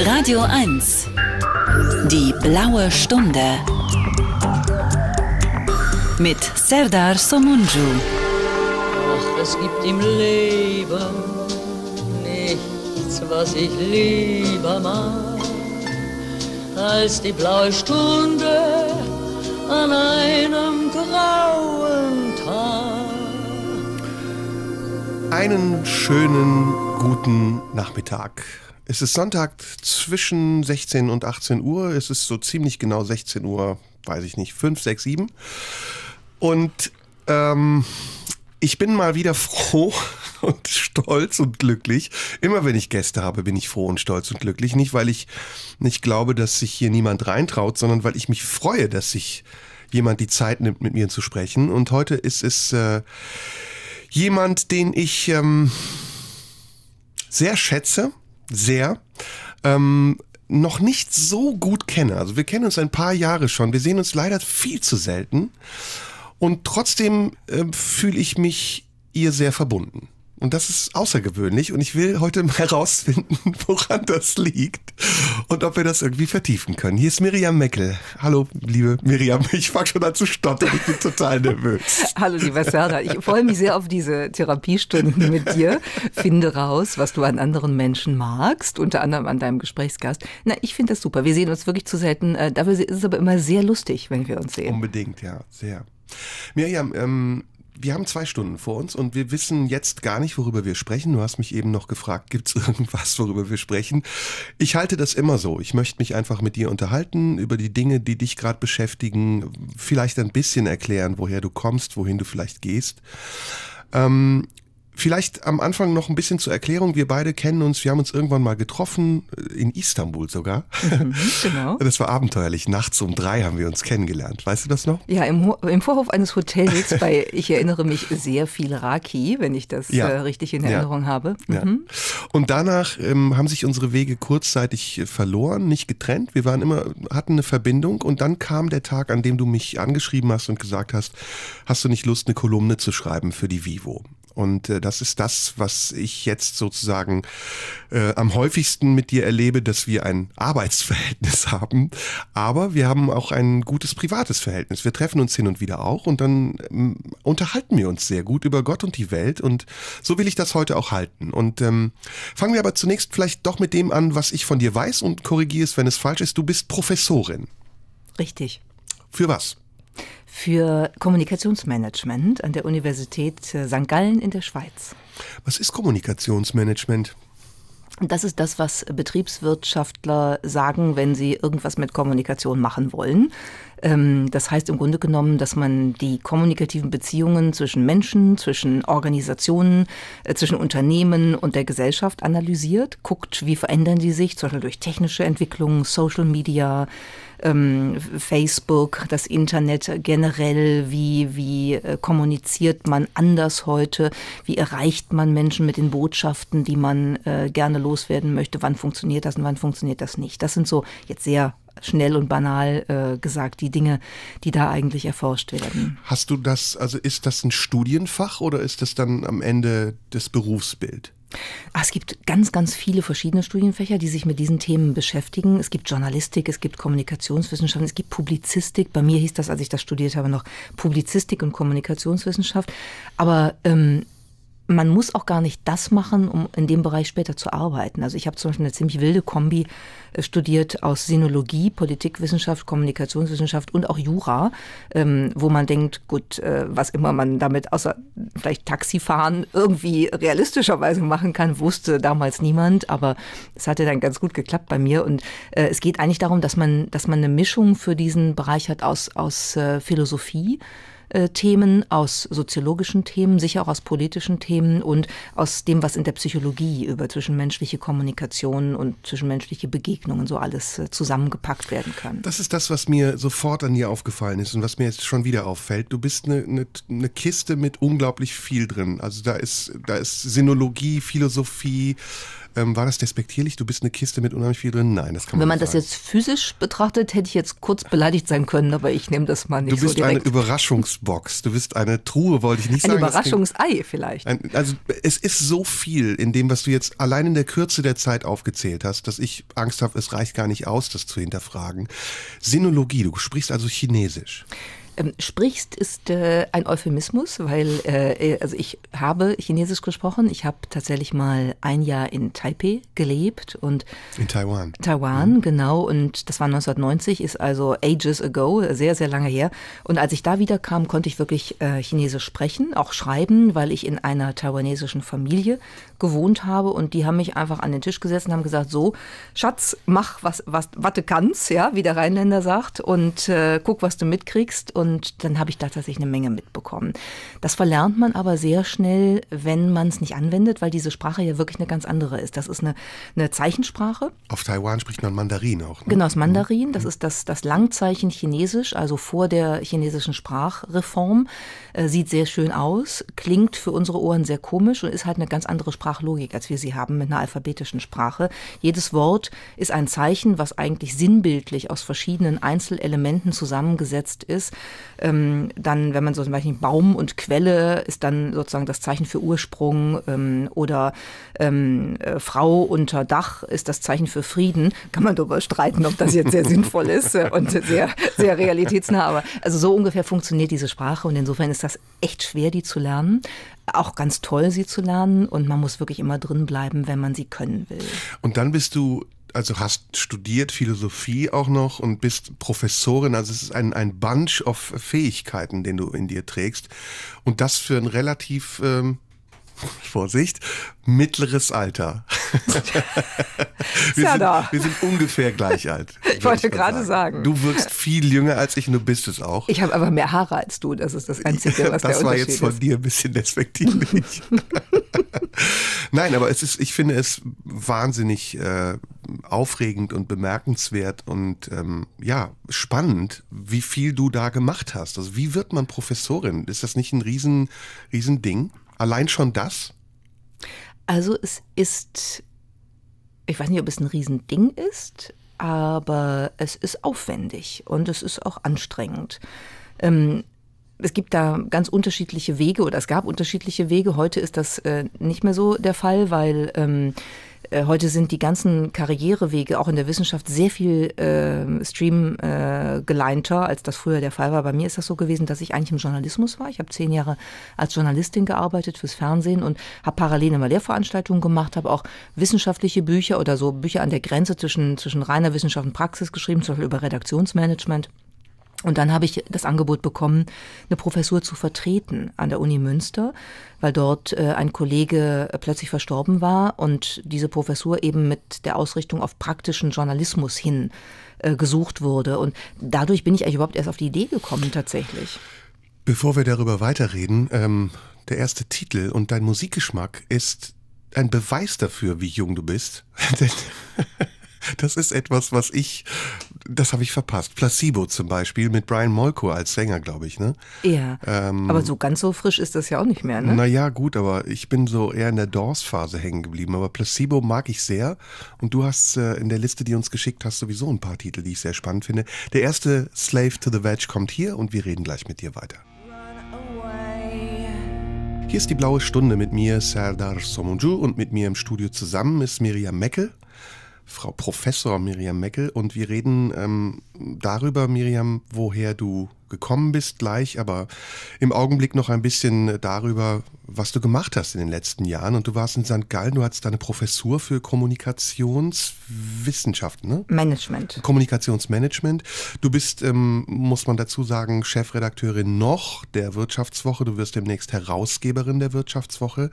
Radio 1. Die blaue Stunde. Mit Serdar Somunju. Ach, es gibt im Leben nichts, was ich lieber mag, als die blaue Stunde an einem grauen Tag. Einen schönen guten Nachmittag es ist Sonntag zwischen 16 und 18 Uhr. Es ist so ziemlich genau 16 Uhr, weiß ich nicht, 5, 6, 7. Und ähm, ich bin mal wieder froh und stolz und glücklich. Immer wenn ich Gäste habe, bin ich froh und stolz und glücklich. Nicht, weil ich nicht glaube, dass sich hier niemand reintraut, sondern weil ich mich freue, dass sich jemand die Zeit nimmt, mit mir zu sprechen. Und heute ist es äh, jemand, den ich ähm, sehr schätze, sehr. Ähm, noch nicht so gut kenne. Also wir kennen uns ein paar Jahre schon. Wir sehen uns leider viel zu selten. Und trotzdem äh, fühle ich mich ihr sehr verbunden. Und das ist außergewöhnlich und ich will heute mal herausfinden, woran das liegt und ob wir das irgendwie vertiefen können. Hier ist Miriam Meckel. Hallo, liebe Miriam. Ich fange schon an zu stottern. Ich bin total nervös. Hallo, lieber Sarah. Ich freue mich sehr auf diese Therapiestunden mit dir. Finde raus, was du an anderen Menschen magst, unter anderem an deinem Gesprächsgast. Na, ich finde das super. Wir sehen uns wirklich zu selten. Äh, dafür ist es aber immer sehr lustig, wenn wir uns sehen. Unbedingt, ja, sehr. Miriam, ähm, wir haben zwei Stunden vor uns und wir wissen jetzt gar nicht, worüber wir sprechen. Du hast mich eben noch gefragt, gibt es irgendwas, worüber wir sprechen? Ich halte das immer so. Ich möchte mich einfach mit dir unterhalten über die Dinge, die dich gerade beschäftigen, vielleicht ein bisschen erklären, woher du kommst, wohin du vielleicht gehst. Ähm, Vielleicht am Anfang noch ein bisschen zur Erklärung. Wir beide kennen uns, wir haben uns irgendwann mal getroffen, äh, in Istanbul sogar. Mhm, genau. Das war abenteuerlich. Nachts um drei haben wir uns kennengelernt. Weißt du das noch? Ja, im, im Vorhof eines Hotels bei, ich erinnere mich, sehr viel Raki, wenn ich das ja. äh, richtig in Erinnerung ja. habe. Mhm. Ja. Und danach ähm, haben sich unsere Wege kurzzeitig äh, verloren, nicht getrennt. Wir waren immer, hatten eine Verbindung und dann kam der Tag, an dem du mich angeschrieben hast und gesagt hast, hast du nicht Lust, eine Kolumne zu schreiben für die Vivo? Und äh, das ist das, was ich jetzt sozusagen äh, am häufigsten mit dir erlebe, dass wir ein Arbeitsverhältnis haben. Aber wir haben auch ein gutes privates Verhältnis. Wir treffen uns hin und wieder auch und dann ähm, unterhalten wir uns sehr gut über Gott und die Welt. Und so will ich das heute auch halten. Und ähm, fangen wir aber zunächst vielleicht doch mit dem an, was ich von dir weiß und korrigiere es, wenn es falsch ist. Du bist Professorin. Richtig. Für was? für Kommunikationsmanagement an der Universität äh, St. Gallen in der Schweiz. Was ist Kommunikationsmanagement? Das ist das, was Betriebswirtschaftler sagen, wenn sie irgendwas mit Kommunikation machen wollen. Ähm, das heißt im Grunde genommen, dass man die kommunikativen Beziehungen zwischen Menschen, zwischen Organisationen, äh, zwischen Unternehmen und der Gesellschaft analysiert, guckt, wie verändern die sich, zum Beispiel durch technische Entwicklungen, Social Media, ähm, Facebook, das Internet generell, wie, wie äh, kommuniziert man anders heute, wie erreicht man Menschen mit den Botschaften, die man äh, gerne loswerden möchte, wann funktioniert das und wann funktioniert das nicht. Das sind so jetzt sehr schnell und banal äh, gesagt, die Dinge, die da eigentlich erforscht werden. Hast du das, also ist das ein Studienfach oder ist das dann am Ende das Berufsbild? Ah, es gibt ganz, ganz viele verschiedene Studienfächer, die sich mit diesen Themen beschäftigen. Es gibt Journalistik, es gibt Kommunikationswissenschaften, es gibt Publizistik. Bei mir hieß das, als ich das studiert habe, noch Publizistik und Kommunikationswissenschaft. Aber ähm, man muss auch gar nicht das machen, um in dem Bereich später zu arbeiten. Also ich habe zum Beispiel eine ziemlich wilde Kombi äh, studiert aus Sinologie, Politikwissenschaft, Kommunikationswissenschaft und auch Jura, ähm, wo man denkt, gut, äh, was immer man damit außer vielleicht Taxifahren irgendwie realistischerweise machen kann, wusste damals niemand, aber es hatte dann ganz gut geklappt bei mir. Und äh, es geht eigentlich darum, dass man, dass man eine Mischung für diesen Bereich hat aus, aus Philosophie, äh, Themen, aus soziologischen Themen, sicher auch aus politischen Themen und aus dem, was in der Psychologie über zwischenmenschliche Kommunikation und zwischenmenschliche Begegnungen so alles äh, zusammengepackt werden kann. Das ist das, was mir sofort an dir aufgefallen ist und was mir jetzt schon wieder auffällt. Du bist eine, eine, eine Kiste mit unglaublich viel drin. Also da ist, da ist Sinologie, Philosophie, ähm, war das despektierlich? Du bist eine Kiste mit unheimlich viel drin? Nein, das kann man Wenn man nicht das jetzt physisch betrachtet, hätte ich jetzt kurz beleidigt sein können, aber ich nehme das mal nicht so Du bist so eine Überraschungsbox. Du bist eine Truhe, wollte ich nicht ein sagen. Ein Überraschungsei vielleicht. Ein, also es ist so viel in dem, was du jetzt allein in der Kürze der Zeit aufgezählt hast, dass ich Angst habe, es reicht gar nicht aus, das zu hinterfragen. Sinologie, du sprichst also Chinesisch ähm, sprichst, ist äh, ein Euphemismus, weil äh, äh, also ich habe Chinesisch gesprochen. Ich habe tatsächlich mal ein Jahr in Taipei gelebt und in Taiwan. Taiwan, mhm. genau. Und das war 1990, ist also ages ago, sehr sehr lange her. Und als ich da wieder kam, konnte ich wirklich äh, Chinesisch sprechen, auch schreiben, weil ich in einer taiwanesischen Familie gewohnt habe und die haben mich einfach an den Tisch gesetzt und haben gesagt: So, Schatz, mach was was was du kannst, ja, wie der Rheinländer sagt, und äh, guck, was du mitkriegst. Und und dann habe ich da tatsächlich eine Menge mitbekommen. Das verlernt man aber sehr schnell, wenn man es nicht anwendet, weil diese Sprache ja wirklich eine ganz andere ist. Das ist eine, eine Zeichensprache. Auf Taiwan spricht man Mandarin auch. Ne? Genau, das Mandarin, mhm. das mhm. ist das, das Langzeichen Chinesisch, also vor der chinesischen Sprachreform. Äh, sieht sehr schön aus, klingt für unsere Ohren sehr komisch und ist halt eine ganz andere Sprachlogik, als wir sie haben mit einer alphabetischen Sprache. Jedes Wort ist ein Zeichen, was eigentlich sinnbildlich aus verschiedenen Einzelelementen zusammengesetzt ist. Ähm, dann, wenn man so zum Beispiel Baum und Quelle ist dann sozusagen das Zeichen für Ursprung ähm, oder ähm, äh, Frau unter Dach ist das Zeichen für Frieden. Kann man darüber streiten, ob das jetzt sehr sinnvoll ist äh, und sehr, sehr realitätsnah. Aber also so ungefähr funktioniert diese Sprache und insofern ist das echt schwer, die zu lernen auch ganz toll, sie zu lernen. Und man muss wirklich immer drin bleiben, wenn man sie können will. Und dann bist du also hast studiert Philosophie auch noch und bist Professorin. Also es ist ein, ein Bunch of Fähigkeiten, den du in dir trägst. Und das für ein relativ ähm, Vorsicht, mittleres Alter. wir, ja sind, da. wir sind ungefähr gleich alt. Ich wollte gerade sagen. sagen. Du wirkst viel jünger als ich und du bist es auch. Ich habe aber mehr Haare als du, das ist das Einzige, was das der Unterschied ist. Das war jetzt von dir ein bisschen despektierlich. Nein, aber es ist, ich finde es wahnsinnig äh, aufregend und bemerkenswert und ähm, ja, spannend, wie viel du da gemacht hast. Also wie wird man Professorin? Ist das nicht ein Riesending? riesen Allein schon das? Also es ist, ich weiß nicht, ob es ein Riesending ist, aber es ist aufwendig und es ist auch anstrengend. Ähm, es gibt da ganz unterschiedliche Wege oder es gab unterschiedliche Wege. Heute ist das äh, nicht mehr so der Fall, weil ähm, äh, heute sind die ganzen Karrierewege auch in der Wissenschaft sehr viel äh, Stream äh, geleinter, als das früher der Fall war. Bei mir ist das so gewesen, dass ich eigentlich im Journalismus war. Ich habe zehn Jahre als Journalistin gearbeitet fürs Fernsehen und habe parallel immer Lehrveranstaltungen gemacht, habe auch wissenschaftliche Bücher oder so Bücher an der Grenze zwischen, zwischen reiner Wissenschaft und Praxis geschrieben, zum Beispiel über Redaktionsmanagement. Und dann habe ich das Angebot bekommen, eine Professur zu vertreten an der Uni Münster, weil dort äh, ein Kollege äh, plötzlich verstorben war und diese Professur eben mit der Ausrichtung auf praktischen Journalismus hin äh, gesucht wurde. Und dadurch bin ich eigentlich überhaupt erst auf die Idee gekommen tatsächlich. Bevor wir darüber weiterreden, ähm, der erste Titel und dein Musikgeschmack ist ein Beweis dafür, wie jung du bist. das ist etwas, was ich das habe ich verpasst. Placebo zum Beispiel mit Brian Molko als Sänger, glaube ich, ne? Ja. Ähm, aber so ganz so frisch ist das ja auch nicht mehr, ne? Naja, gut, aber ich bin so eher in der Doors-Phase hängen geblieben. Aber Placebo mag ich sehr. Und du hast äh, in der Liste, die uns geschickt hast, sowieso ein paar Titel, die ich sehr spannend finde. Der erste, Slave to the Wedge, kommt hier und wir reden gleich mit dir weiter. Hier ist die blaue Stunde mit mir, Serdar Somunju, und mit mir im Studio zusammen ist Miriam Meckel. Frau Professor Miriam Meckel und wir reden ähm, darüber, Miriam, woher du gekommen bist gleich, aber im Augenblick noch ein bisschen darüber, was du gemacht hast in den letzten Jahren. Und du warst in St. Gallen, du hattest deine Professur für Kommunikationswissenschaften, ne? Management. Kommunikationsmanagement. Du bist, ähm, muss man dazu sagen, Chefredakteurin noch der Wirtschaftswoche. Du wirst demnächst Herausgeberin der Wirtschaftswoche.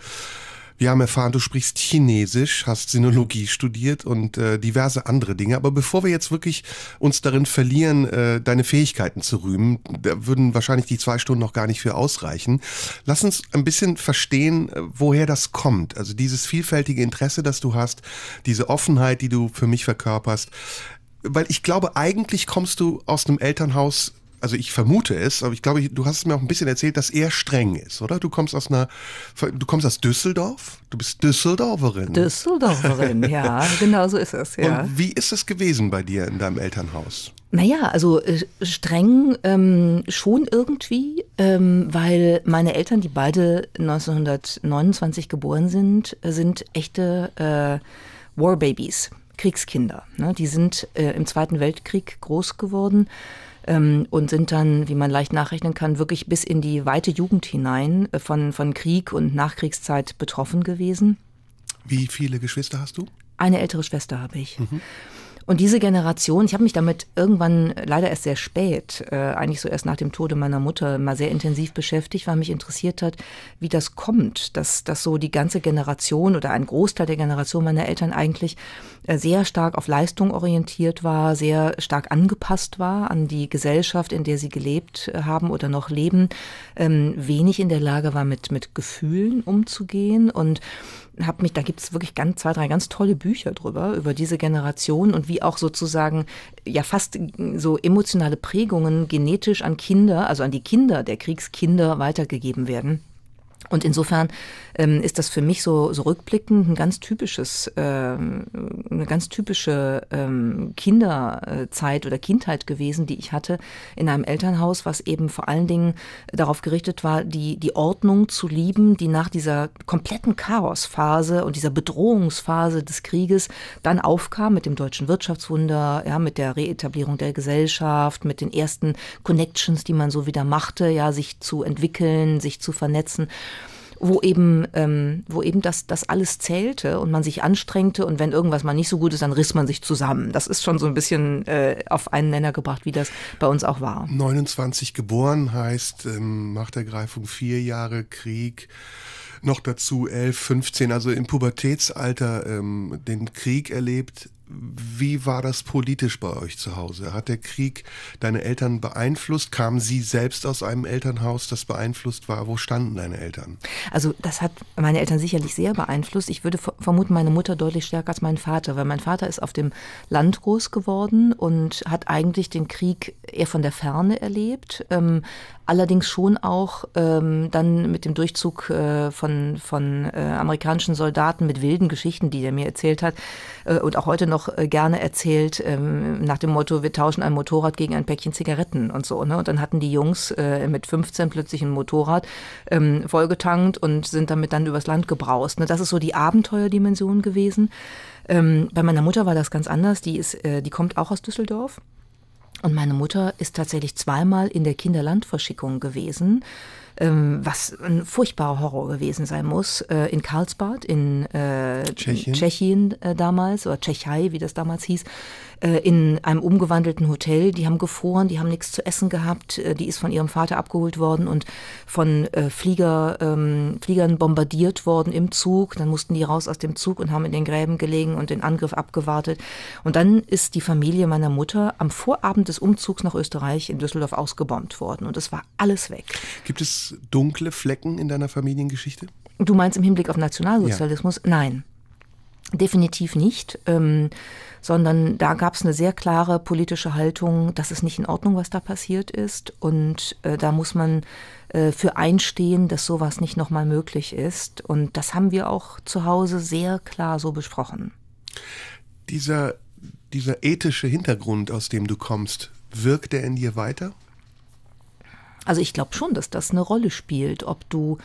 Wir haben erfahren, du sprichst Chinesisch, hast Sinologie studiert und äh, diverse andere Dinge. Aber bevor wir jetzt wirklich uns darin verlieren, äh, deine Fähigkeiten zu rühmen, da würden wahrscheinlich die zwei Stunden noch gar nicht für ausreichen. Lass uns ein bisschen verstehen, äh, woher das kommt. Also dieses vielfältige Interesse, das du hast, diese Offenheit, die du für mich verkörperst. Weil ich glaube, eigentlich kommst du aus einem Elternhaus, also ich vermute es, aber ich glaube, du hast es mir auch ein bisschen erzählt, dass er streng ist, oder? Du kommst aus einer, du kommst aus Düsseldorf, du bist Düsseldorferin. Düsseldorferin, ja, genau so ist es, ja. Und wie ist es gewesen bei dir in deinem Elternhaus? Naja, also äh, streng ähm, schon irgendwie, ähm, weil meine Eltern, die beide 1929 geboren sind, äh, sind echte äh, War Kriegskinder. Ne? Die sind äh, im Zweiten Weltkrieg groß geworden ähm, und sind dann, wie man leicht nachrechnen kann, wirklich bis in die weite Jugend hinein äh, von, von Krieg und Nachkriegszeit betroffen gewesen. Wie viele Geschwister hast du? Eine ältere Schwester habe ich. Mhm. Und diese Generation, ich habe mich damit irgendwann leider erst sehr spät, äh, eigentlich so erst nach dem Tode meiner Mutter, mal sehr intensiv beschäftigt, weil mich interessiert hat, wie das kommt, dass, dass so die ganze Generation oder ein Großteil der Generation meiner Eltern eigentlich äh, sehr stark auf Leistung orientiert war, sehr stark angepasst war an die Gesellschaft, in der sie gelebt äh, haben oder noch leben, ähm, wenig in der Lage war, mit, mit Gefühlen umzugehen und habe mich, da gibt es wirklich ganz, zwei, drei ganz tolle Bücher drüber, über diese Generation und wie auch sozusagen ja fast so emotionale Prägungen genetisch an Kinder, also an die Kinder der Kriegskinder weitergegeben werden. Und insofern ähm, ist das für mich so, so rückblickend ein ganz typisches, ähm, eine ganz typische ähm, Kinderzeit oder Kindheit gewesen, die ich hatte in einem Elternhaus, was eben vor allen Dingen darauf gerichtet war, die, die Ordnung zu lieben, die nach dieser kompletten Chaosphase und dieser Bedrohungsphase des Krieges dann aufkam mit dem deutschen Wirtschaftswunder, ja, mit der Reetablierung der Gesellschaft, mit den ersten Connections, die man so wieder machte, ja, sich zu entwickeln, sich zu vernetzen wo eben, ähm, wo eben das, das alles zählte und man sich anstrengte und wenn irgendwas mal nicht so gut ist, dann riss man sich zusammen. Das ist schon so ein bisschen äh, auf einen Nenner gebracht, wie das bei uns auch war. 29 geboren heißt ähm, Machtergreifung vier Jahre Krieg noch dazu 11, 15, also im Pubertätsalter ähm, den Krieg erlebt, wie war das politisch bei euch zu Hause? Hat der Krieg deine Eltern beeinflusst? Kamen sie selbst aus einem Elternhaus, das beeinflusst war? Wo standen deine Eltern? Also das hat meine Eltern sicherlich sehr beeinflusst. Ich würde vermuten, meine Mutter deutlich stärker als mein Vater, weil mein Vater ist auf dem Land groß geworden und hat eigentlich den Krieg eher von der Ferne erlebt. Ähm, allerdings schon auch ähm, dann mit dem Durchzug äh, von, von äh, amerikanischen Soldaten mit wilden Geschichten, die er mir erzählt hat äh, und auch heute noch äh, gerne erzählt, ähm, nach dem Motto, wir tauschen ein Motorrad gegen ein Päckchen Zigaretten und so. Ne? Und dann hatten die Jungs äh, mit 15 plötzlich ein Motorrad ähm, vollgetankt und sind damit dann übers Land gebraust. Ne? Das ist so die Abenteuerdimension gewesen. Ähm, bei meiner Mutter war das ganz anders. Die, ist, äh, die kommt auch aus Düsseldorf. Und meine Mutter ist tatsächlich zweimal in der Kinderlandverschickung gewesen, ähm, was ein furchtbarer Horror gewesen sein muss, äh, in Karlsbad, in äh, Tschechien, Tschechien äh, damals, oder Tschechei, wie das damals hieß. Äh, in einem umgewandelten Hotel. Die haben gefroren, die haben nichts zu essen gehabt. Äh, die ist von ihrem Vater abgeholt worden und von äh, Flieger, ähm, Fliegern bombardiert worden im Zug. Dann mussten die raus aus dem Zug und haben in den Gräben gelegen und den Angriff abgewartet. Und dann ist die Familie meiner Mutter am Vorabend des Umzugs nach Österreich in Düsseldorf ausgebombt worden. Und es war alles weg. Gibt es dunkle Flecken in deiner Familiengeschichte? Du meinst im Hinblick auf Nationalsozialismus? Ja. Nein, definitiv nicht. Ähm, sondern da gab es eine sehr klare politische Haltung, dass es nicht in Ordnung, was da passiert ist und äh, da muss man äh, für einstehen, dass sowas nicht nochmal möglich ist. Und das haben wir auch zu Hause sehr klar so besprochen. Dieser, dieser ethische Hintergrund, aus dem du kommst, wirkt er in dir weiter? Also ich glaube schon, dass das eine Rolle spielt, ob du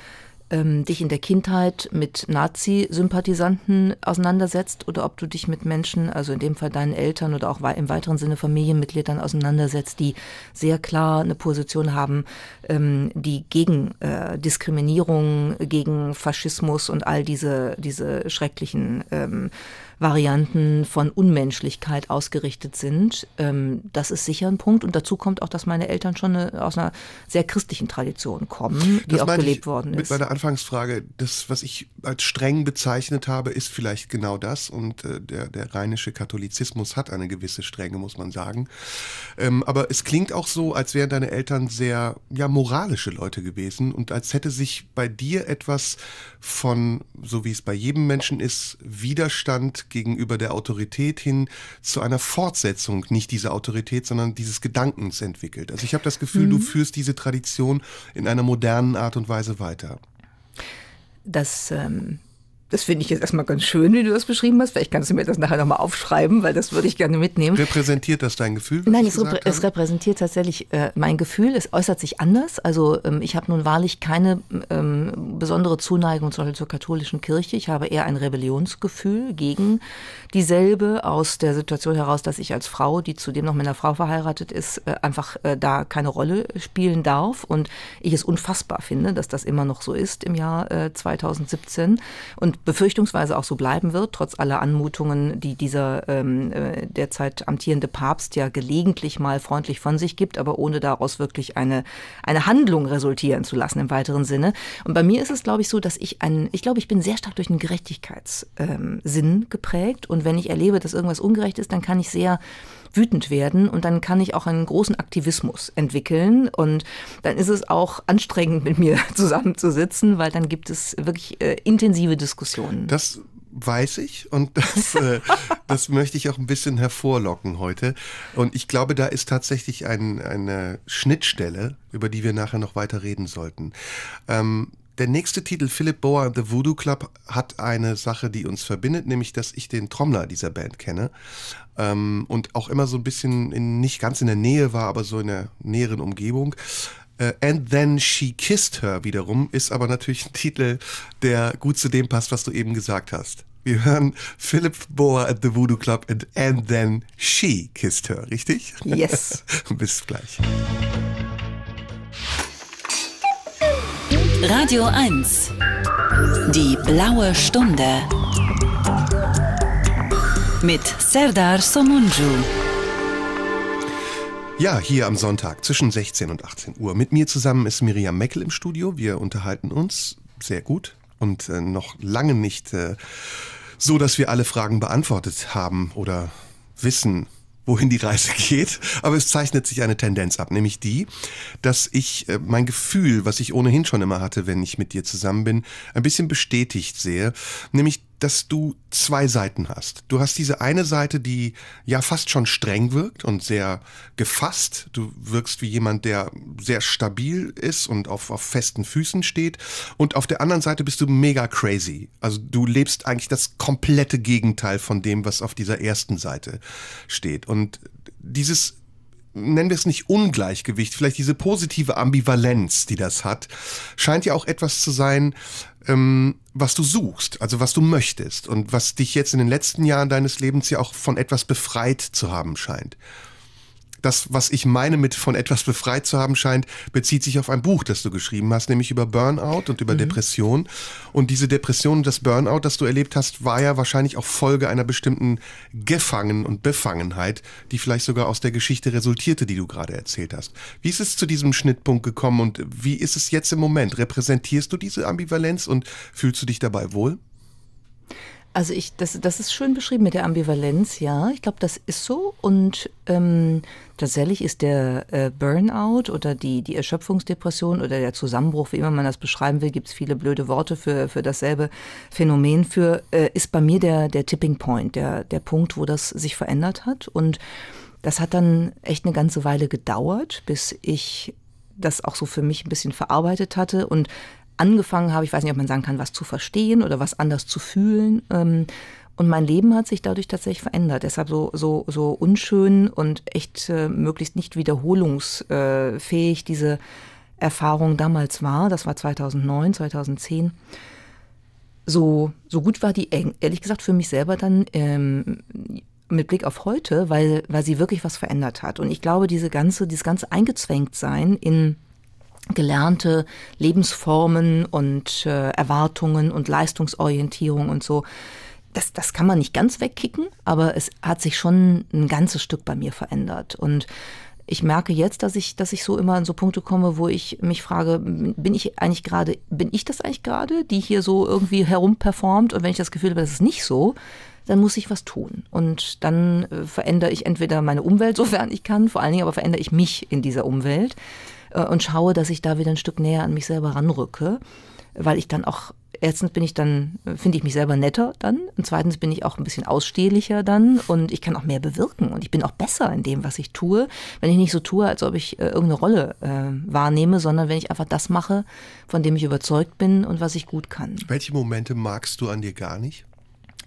ähm, dich in der Kindheit mit Nazi-Sympathisanten auseinandersetzt oder ob du dich mit Menschen, also in dem Fall deinen Eltern oder auch im weiteren Sinne Familienmitgliedern auseinandersetzt, die sehr klar eine Position haben, ähm, die gegen äh, Diskriminierung, gegen Faschismus und all diese, diese schrecklichen ähm, Varianten von Unmenschlichkeit ausgerichtet sind. Ähm, das ist sicher ein Punkt. Und dazu kommt auch, dass meine Eltern schon eine, äh, aus einer sehr christlichen Tradition kommen, die das auch gelebt worden ist. Mit meiner Anfangsfrage, das, was ich als streng bezeichnet habe, ist vielleicht genau das. Und äh, der, der rheinische Katholizismus hat eine gewisse Strenge, muss man sagen. Ähm, aber es klingt auch so, als wären deine Eltern sehr ja, moralische Leute gewesen und als hätte sich bei dir etwas von, so wie es bei jedem Menschen ist, Widerstand gegenüber der Autorität hin zu einer Fortsetzung, nicht dieser Autorität, sondern dieses Gedankens entwickelt. Also ich habe das Gefühl, mhm. du führst diese Tradition in einer modernen Art und Weise weiter. Das ähm, das finde ich jetzt erstmal ganz schön, wie du das beschrieben hast. Vielleicht kannst du mir das nachher nochmal aufschreiben, weil das würde ich gerne mitnehmen. Repräsentiert das dein Gefühl? Nein, es, reprä es, repräsentiert tatsächlich äh, mein Gefühl. Es äußert sich anders. Also ähm, ich habe nun wahrlich keine ähm, besondere Zuneigung zur, zur katholischen Kirche. Ich habe eher ein Rebellionsgefühl gegen dieselbe aus der Situation heraus, dass ich als Frau, die zudem noch mit einer Frau verheiratet ist, äh, einfach äh, da keine Rolle spielen darf. Und ich es unfassbar finde, dass das immer noch so ist im Jahr 2017. Äh, Und befürchtungsweise auch so bleiben wird, trotz aller Anmutungen, die dieser ähm, äh, derzeit amtierende Papst ja gelegentlich mal freundlich von sich gibt, aber ohne daraus wirklich eine, eine Handlung resultieren zu lassen im weiteren Sinne. Und bei mir ist es, glaube ich, so, dass ich ein, ich glaube, ich bin sehr stark durch einen Gerechtigkeitssinn ähm, geprägt und wenn ich erlebe, dass irgendwas ungerecht ist, dann kann ich sehr wütend werden und dann kann ich auch einen großen Aktivismus entwickeln und dann ist es auch anstrengend, mit mir zusammenzusitzen, weil dann gibt es wirklich äh, intensive Diskussionen. Das weiß ich und das, äh, das möchte ich auch ein bisschen hervorlocken heute. Und ich glaube, da ist tatsächlich ein, eine Schnittstelle, über die wir nachher noch weiter reden sollten. Ähm, der nächste Titel, Philip Boa and the Voodoo Club, hat eine Sache, die uns verbindet, nämlich, dass ich den Trommler dieser Band kenne ähm, und auch immer so ein bisschen in, nicht ganz in der Nähe war, aber so in der näheren Umgebung. Äh, And Then She Kissed Her wiederum ist aber natürlich ein Titel, der gut zu dem passt, was du eben gesagt hast. Wir hören Philip Bohr at the Voodoo Club and, and Then She Kissed Her, richtig? Yes. Bis gleich. Radio 1. Die blaue Stunde mit Serdar Somunju. Ja, hier am Sonntag zwischen 16 und 18 Uhr. Mit mir zusammen ist Miriam Meckel im Studio. Wir unterhalten uns sehr gut und äh, noch lange nicht äh, so, dass wir alle Fragen beantwortet haben oder wissen, wohin die Reise geht, aber es zeichnet sich eine Tendenz ab, nämlich die, dass ich äh, mein Gefühl, was ich ohnehin schon immer hatte, wenn ich mit dir zusammen bin, ein bisschen bestätigt sehe, nämlich dass du zwei Seiten hast. Du hast diese eine Seite, die ja fast schon streng wirkt und sehr gefasst. Du wirkst wie jemand, der sehr stabil ist und auf, auf festen Füßen steht. Und auf der anderen Seite bist du mega crazy. Also du lebst eigentlich das komplette Gegenteil von dem, was auf dieser ersten Seite steht. Und dieses nennen wir es nicht Ungleichgewicht, vielleicht diese positive Ambivalenz, die das hat, scheint ja auch etwas zu sein, ähm, was du suchst, also was du möchtest und was dich jetzt in den letzten Jahren deines Lebens ja auch von etwas befreit zu haben scheint das, was ich meine mit von etwas befreit zu haben scheint, bezieht sich auf ein Buch, das du geschrieben hast, nämlich über Burnout und über mhm. Depression. Und diese Depression und das Burnout, das du erlebt hast, war ja wahrscheinlich auch Folge einer bestimmten Gefangen- und Befangenheit, die vielleicht sogar aus der Geschichte resultierte, die du gerade erzählt hast. Wie ist es zu diesem Schnittpunkt gekommen und wie ist es jetzt im Moment? Repräsentierst du diese Ambivalenz und fühlst du dich dabei wohl? Also ich, das, das ist schön beschrieben mit der Ambivalenz, ja. Ich glaube, das ist so. Und ähm, tatsächlich ist der äh, Burnout oder die, die Erschöpfungsdepression oder der Zusammenbruch, wie immer man das beschreiben will, gibt es viele blöde Worte für, für dasselbe Phänomen für, äh, ist bei mir der, der Tipping Point, der, der Punkt, wo das sich verändert hat. Und das hat dann echt eine ganze Weile gedauert, bis ich das auch so für mich ein bisschen verarbeitet hatte und angefangen habe, ich weiß nicht, ob man sagen kann, was zu verstehen oder was anders zu fühlen. Ähm, und mein Leben hat sich dadurch tatsächlich verändert. Deshalb so, so, so unschön und echt äh, möglichst nicht wiederholungsfähig diese Erfahrung damals war. Das war 2009, 2010 so, so gut war die, ehrlich gesagt, für mich selber dann ähm, mit Blick auf heute, weil, weil sie wirklich was verändert hat. Und ich glaube, diese ganze, dieses ganze Eingezwängtsein in gelernte Lebensformen und äh, Erwartungen und Leistungsorientierung und so. Das, das kann man nicht ganz wegkicken, aber es hat sich schon ein ganzes Stück bei mir verändert. Und ich merke jetzt, dass ich, dass ich so immer an so Punkte komme, wo ich mich frage, bin ich eigentlich gerade, bin ich das eigentlich gerade, die hier so irgendwie herumperformt? Und wenn ich das Gefühl habe, das ist nicht so, dann muss ich was tun. Und dann äh, verändere ich entweder meine Umwelt, sofern ich kann, vor allen Dingen aber verändere ich mich in dieser Umwelt äh, und schaue, dass ich da wieder ein Stück näher an mich selber ranrücke, weil ich dann auch erstens bin ich dann, äh, finde ich mich selber netter dann und zweitens bin ich auch ein bisschen ausstehlicher dann und ich kann auch mehr bewirken und ich bin auch besser in dem, was ich tue, wenn ich nicht so tue, als ob ich äh, irgendeine Rolle äh, wahrnehme, sondern wenn ich einfach das mache, von dem ich überzeugt bin und was ich gut kann. Welche Momente magst du an dir gar nicht?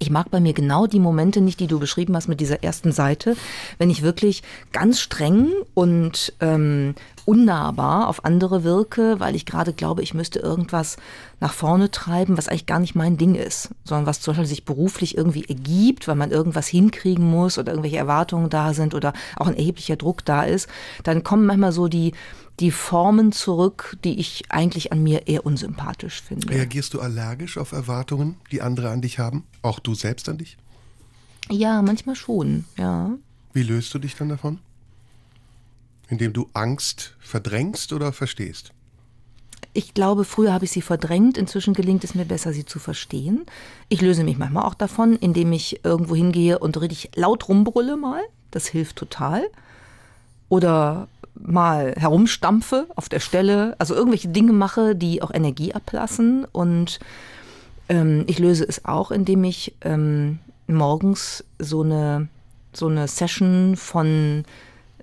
Ich mag bei mir genau die Momente nicht, die du beschrieben hast mit dieser ersten Seite, wenn ich wirklich ganz streng und ähm, unnahbar auf andere wirke, weil ich gerade glaube, ich müsste irgendwas nach vorne treiben, was eigentlich gar nicht mein Ding ist, sondern was zum Beispiel sich beruflich irgendwie ergibt, weil man irgendwas hinkriegen muss oder irgendwelche Erwartungen da sind oder auch ein erheblicher Druck da ist, dann kommen manchmal so die die Formen zurück, die ich eigentlich an mir eher unsympathisch finde. Reagierst du allergisch auf Erwartungen, die andere an dich haben? Auch du selbst an dich? Ja, manchmal schon, ja. Wie löst du dich dann davon? Indem du Angst verdrängst oder verstehst? Ich glaube, früher habe ich sie verdrängt. Inzwischen gelingt es mir besser, sie zu verstehen. Ich löse mich manchmal auch davon, indem ich irgendwo hingehe und richtig laut rumbrülle mal. Das hilft total. Oder mal herumstampfe auf der Stelle, also irgendwelche Dinge mache, die auch Energie ablassen. Und ähm, ich löse es auch, indem ich ähm, morgens so eine, so eine Session von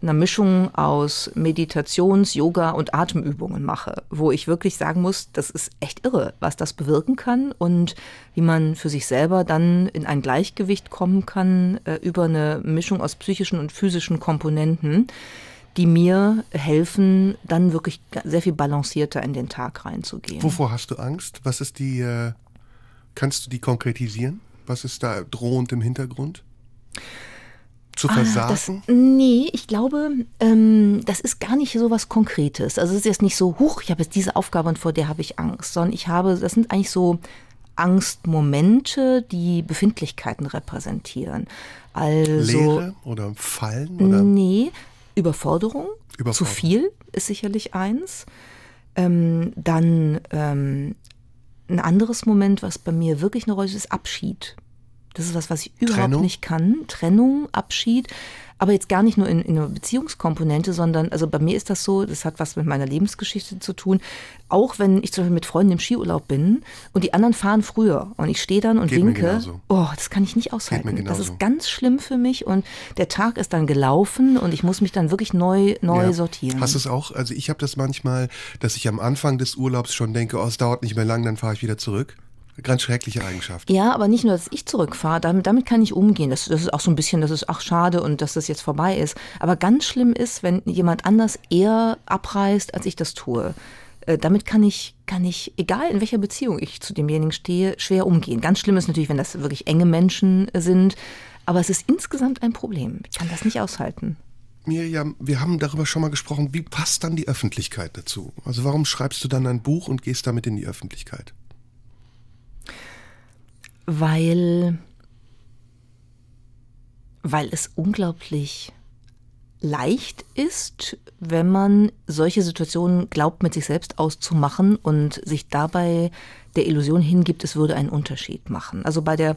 einer Mischung aus Meditations-, Yoga- und Atemübungen mache, wo ich wirklich sagen muss, das ist echt irre, was das bewirken kann und wie man für sich selber dann in ein Gleichgewicht kommen kann äh, über eine Mischung aus psychischen und physischen Komponenten die mir helfen, dann wirklich sehr viel balancierter in den Tag reinzugehen. Wovor hast du Angst? Was ist die, äh, kannst du die konkretisieren? Was ist da drohend im Hintergrund? zu versagen? Ah, das, nee, ich glaube, ähm, das ist gar nicht so was Konkretes. Also es ist jetzt nicht so, huch, ich habe jetzt diese Aufgabe und vor der habe ich Angst, sondern ich habe, das sind eigentlich so Angstmomente, die Befindlichkeiten repräsentieren. Also Leere oder Fallen? Oder? Nee, Überforderung, Überforderung. zu viel ist sicherlich eins. Ähm, dann ähm, ein anderes Moment, was bei mir wirklich eine Rolle ist, ist Abschied. Das ist was, was ich überhaupt Trennung. nicht kann. Trennung, Abschied. Aber jetzt gar nicht nur in, in einer Beziehungskomponente, sondern, also bei mir ist das so, das hat was mit meiner Lebensgeschichte zu tun. Auch wenn ich zum Beispiel mit Freunden im Skiurlaub bin und die anderen fahren früher und ich stehe dann und Geht winke. Oh, das kann ich nicht aushalten. Das ist ganz schlimm für mich und der Tag ist dann gelaufen und ich muss mich dann wirklich neu, neu ja. sortieren. Hast du es auch? Also ich habe das manchmal, dass ich am Anfang des Urlaubs schon denke, oh, es dauert nicht mehr lang, dann fahre ich wieder zurück. Ganz schreckliche Eigenschaft. Ja, aber nicht nur, dass ich zurückfahre, damit, damit kann ich umgehen. Das, das ist auch so ein bisschen, das ist ach schade und dass das jetzt vorbei ist. Aber ganz schlimm ist, wenn jemand anders eher abreist, als ich das tue. Äh, damit kann ich, kann ich, egal in welcher Beziehung ich zu demjenigen stehe, schwer umgehen. Ganz schlimm ist natürlich, wenn das wirklich enge Menschen sind. Aber es ist insgesamt ein Problem. Ich kann das nicht aushalten. Miriam, wir haben darüber schon mal gesprochen, wie passt dann die Öffentlichkeit dazu? Also warum schreibst du dann ein Buch und gehst damit in die Öffentlichkeit? weil, weil es unglaublich leicht ist, wenn man solche Situationen glaubt, mit sich selbst auszumachen und sich dabei der Illusion hingibt, es würde einen Unterschied machen. Also bei der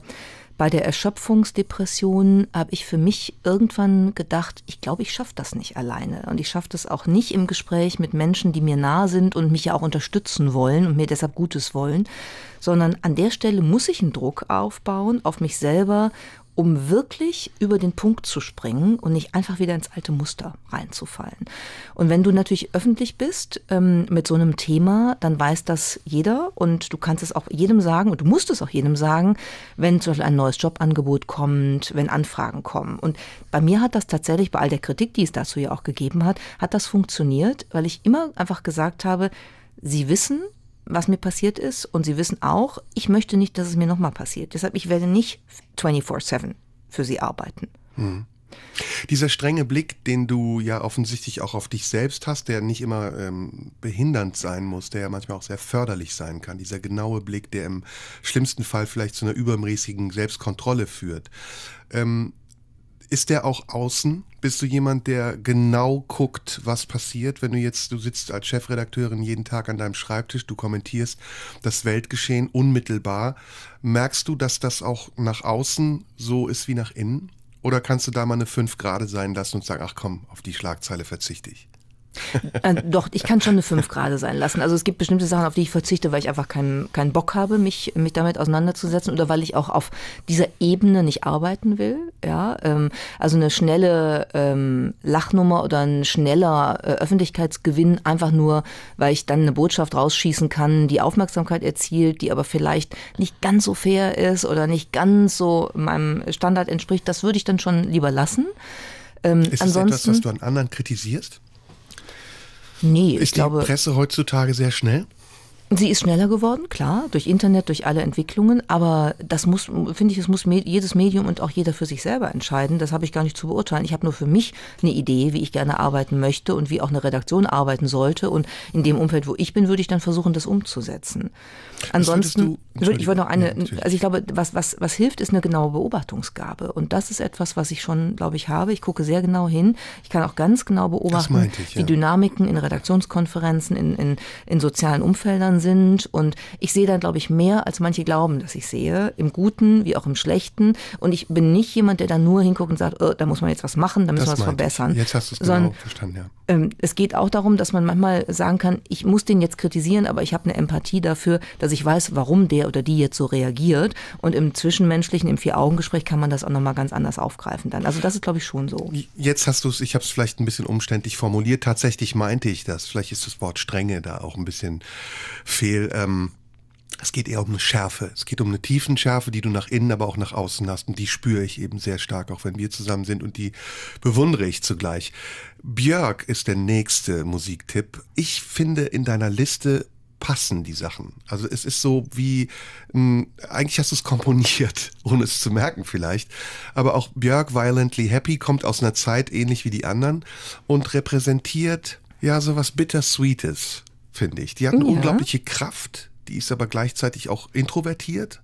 bei der Erschöpfungsdepression habe ich für mich irgendwann gedacht, ich glaube, ich schaffe das nicht alleine. Und ich schaffe das auch nicht im Gespräch mit Menschen, die mir nah sind und mich ja auch unterstützen wollen und mir deshalb Gutes wollen, sondern an der Stelle muss ich einen Druck aufbauen auf mich selber um wirklich über den Punkt zu springen und nicht einfach wieder ins alte Muster reinzufallen. Und wenn du natürlich öffentlich bist ähm, mit so einem Thema, dann weiß das jeder und du kannst es auch jedem sagen und du musst es auch jedem sagen, wenn zum Beispiel ein neues Jobangebot kommt, wenn Anfragen kommen. Und bei mir hat das tatsächlich, bei all der Kritik, die es dazu ja auch gegeben hat, hat das funktioniert, weil ich immer einfach gesagt habe, sie wissen, was mir passiert ist. Und sie wissen auch, ich möchte nicht, dass es mir nochmal passiert. Deshalb, ich werde nicht 24-7 für sie arbeiten. Hm. Dieser strenge Blick, den du ja offensichtlich auch auf dich selbst hast, der nicht immer ähm, behindernd sein muss, der ja manchmal auch sehr förderlich sein kann, dieser genaue Blick, der im schlimmsten Fall vielleicht zu einer übermäßigen Selbstkontrolle führt. Ähm, ist der auch außen? Bist du jemand, der genau guckt, was passiert, wenn du jetzt, du sitzt als Chefredakteurin jeden Tag an deinem Schreibtisch, du kommentierst das Weltgeschehen unmittelbar. Merkst du, dass das auch nach außen so ist wie nach innen? Oder kannst du da mal eine 5 Grade sein lassen und sagen, ach komm, auf die Schlagzeile verzichte ich? äh, doch, ich kann schon eine 5 gerade sein lassen. Also es gibt bestimmte Sachen, auf die ich verzichte, weil ich einfach keinen, keinen Bock habe, mich, mich damit auseinanderzusetzen oder weil ich auch auf dieser Ebene nicht arbeiten will. Ja, ähm, also eine schnelle ähm, Lachnummer oder ein schneller äh, Öffentlichkeitsgewinn, einfach nur, weil ich dann eine Botschaft rausschießen kann, die Aufmerksamkeit erzielt, die aber vielleicht nicht ganz so fair ist oder nicht ganz so meinem Standard entspricht, das würde ich dann schon lieber lassen. Ähm, ist das etwas, was du an anderen kritisierst? Nee, ich ist glaube, die Presse heutzutage sehr schnell? Sie ist schneller geworden, klar, durch Internet, durch alle Entwicklungen, aber das muss, finde ich, das muss jedes Medium und auch jeder für sich selber entscheiden. Das habe ich gar nicht zu beurteilen. Ich habe nur für mich eine Idee, wie ich gerne arbeiten möchte und wie auch eine Redaktion arbeiten sollte. Und in dem Umfeld, wo ich bin, würde ich dann versuchen, das umzusetzen. Ansonsten, du, ich wollte noch eine, also ich glaube, was, was, was hilft, ist eine genaue Beobachtungsgabe. Und das ist etwas, was ich schon, glaube ich, habe. Ich gucke sehr genau hin. Ich kann auch ganz genau beobachten, ich, ja. wie Dynamiken in Redaktionskonferenzen, in, in, in sozialen Umfeldern sind. Und ich sehe dann, glaube ich, mehr, als manche glauben, dass ich sehe. Im Guten wie auch im Schlechten. Und ich bin nicht jemand, der da nur hinguckt und sagt, oh, da muss man jetzt was machen, da müssen wir was verbessern. Ich. Jetzt hast du es genau verstanden, ja. Ähm, es geht auch darum, dass man manchmal sagen kann, ich muss den jetzt kritisieren, aber ich habe eine Empathie dafür, dass ich weiß, warum der oder die jetzt so reagiert. Und im Zwischenmenschlichen, im Vier-Augen-Gespräch kann man das auch nochmal ganz anders aufgreifen dann. Also das ist, glaube ich, schon so. Jetzt hast du es, ich habe es vielleicht ein bisschen umständlich formuliert. Tatsächlich meinte ich das. Vielleicht ist das Wort Strenge da auch ein bisschen fehl. Ähm, es geht eher um eine Schärfe. Es geht um eine Tiefenschärfe, die du nach innen, aber auch nach außen hast. Und die spüre ich eben sehr stark, auch wenn wir zusammen sind. Und die bewundere ich zugleich. Björk ist der nächste Musiktipp. Ich finde in deiner Liste passen die Sachen. Also es ist so wie, mh, mm, eigentlich hast du es komponiert, ohne es zu merken vielleicht. Aber auch Björk Violently Happy kommt aus einer Zeit ähnlich wie die anderen und repräsentiert ja sowas Bittersweetes finde ich. Die hat eine ja. unglaubliche Kraft, die ist aber gleichzeitig auch introvertiert.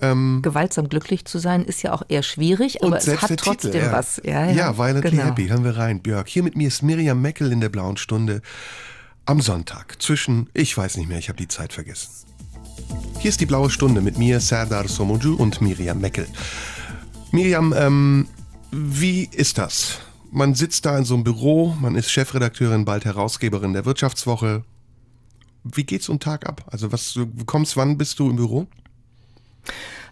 Ähm, Gewaltsam glücklich zu sein ist ja auch eher schwierig, aber es hat trotzdem Titel, ja. was. Ja, ja, ja Violently genau. Happy, hören wir rein, Björk. Hier mit mir ist Miriam Meckel in der Blauen Stunde am Sonntag zwischen, ich weiß nicht mehr, ich habe die Zeit vergessen. Hier ist die Blaue Stunde mit mir, Serdar Somoju und Miriam Meckel. Miriam, ähm, wie ist das? man sitzt da in so einem Büro, man ist Chefredakteurin, bald Herausgeberin der Wirtschaftswoche. Wie geht so ein Tag ab? Also was du kommst, wann bist du im Büro?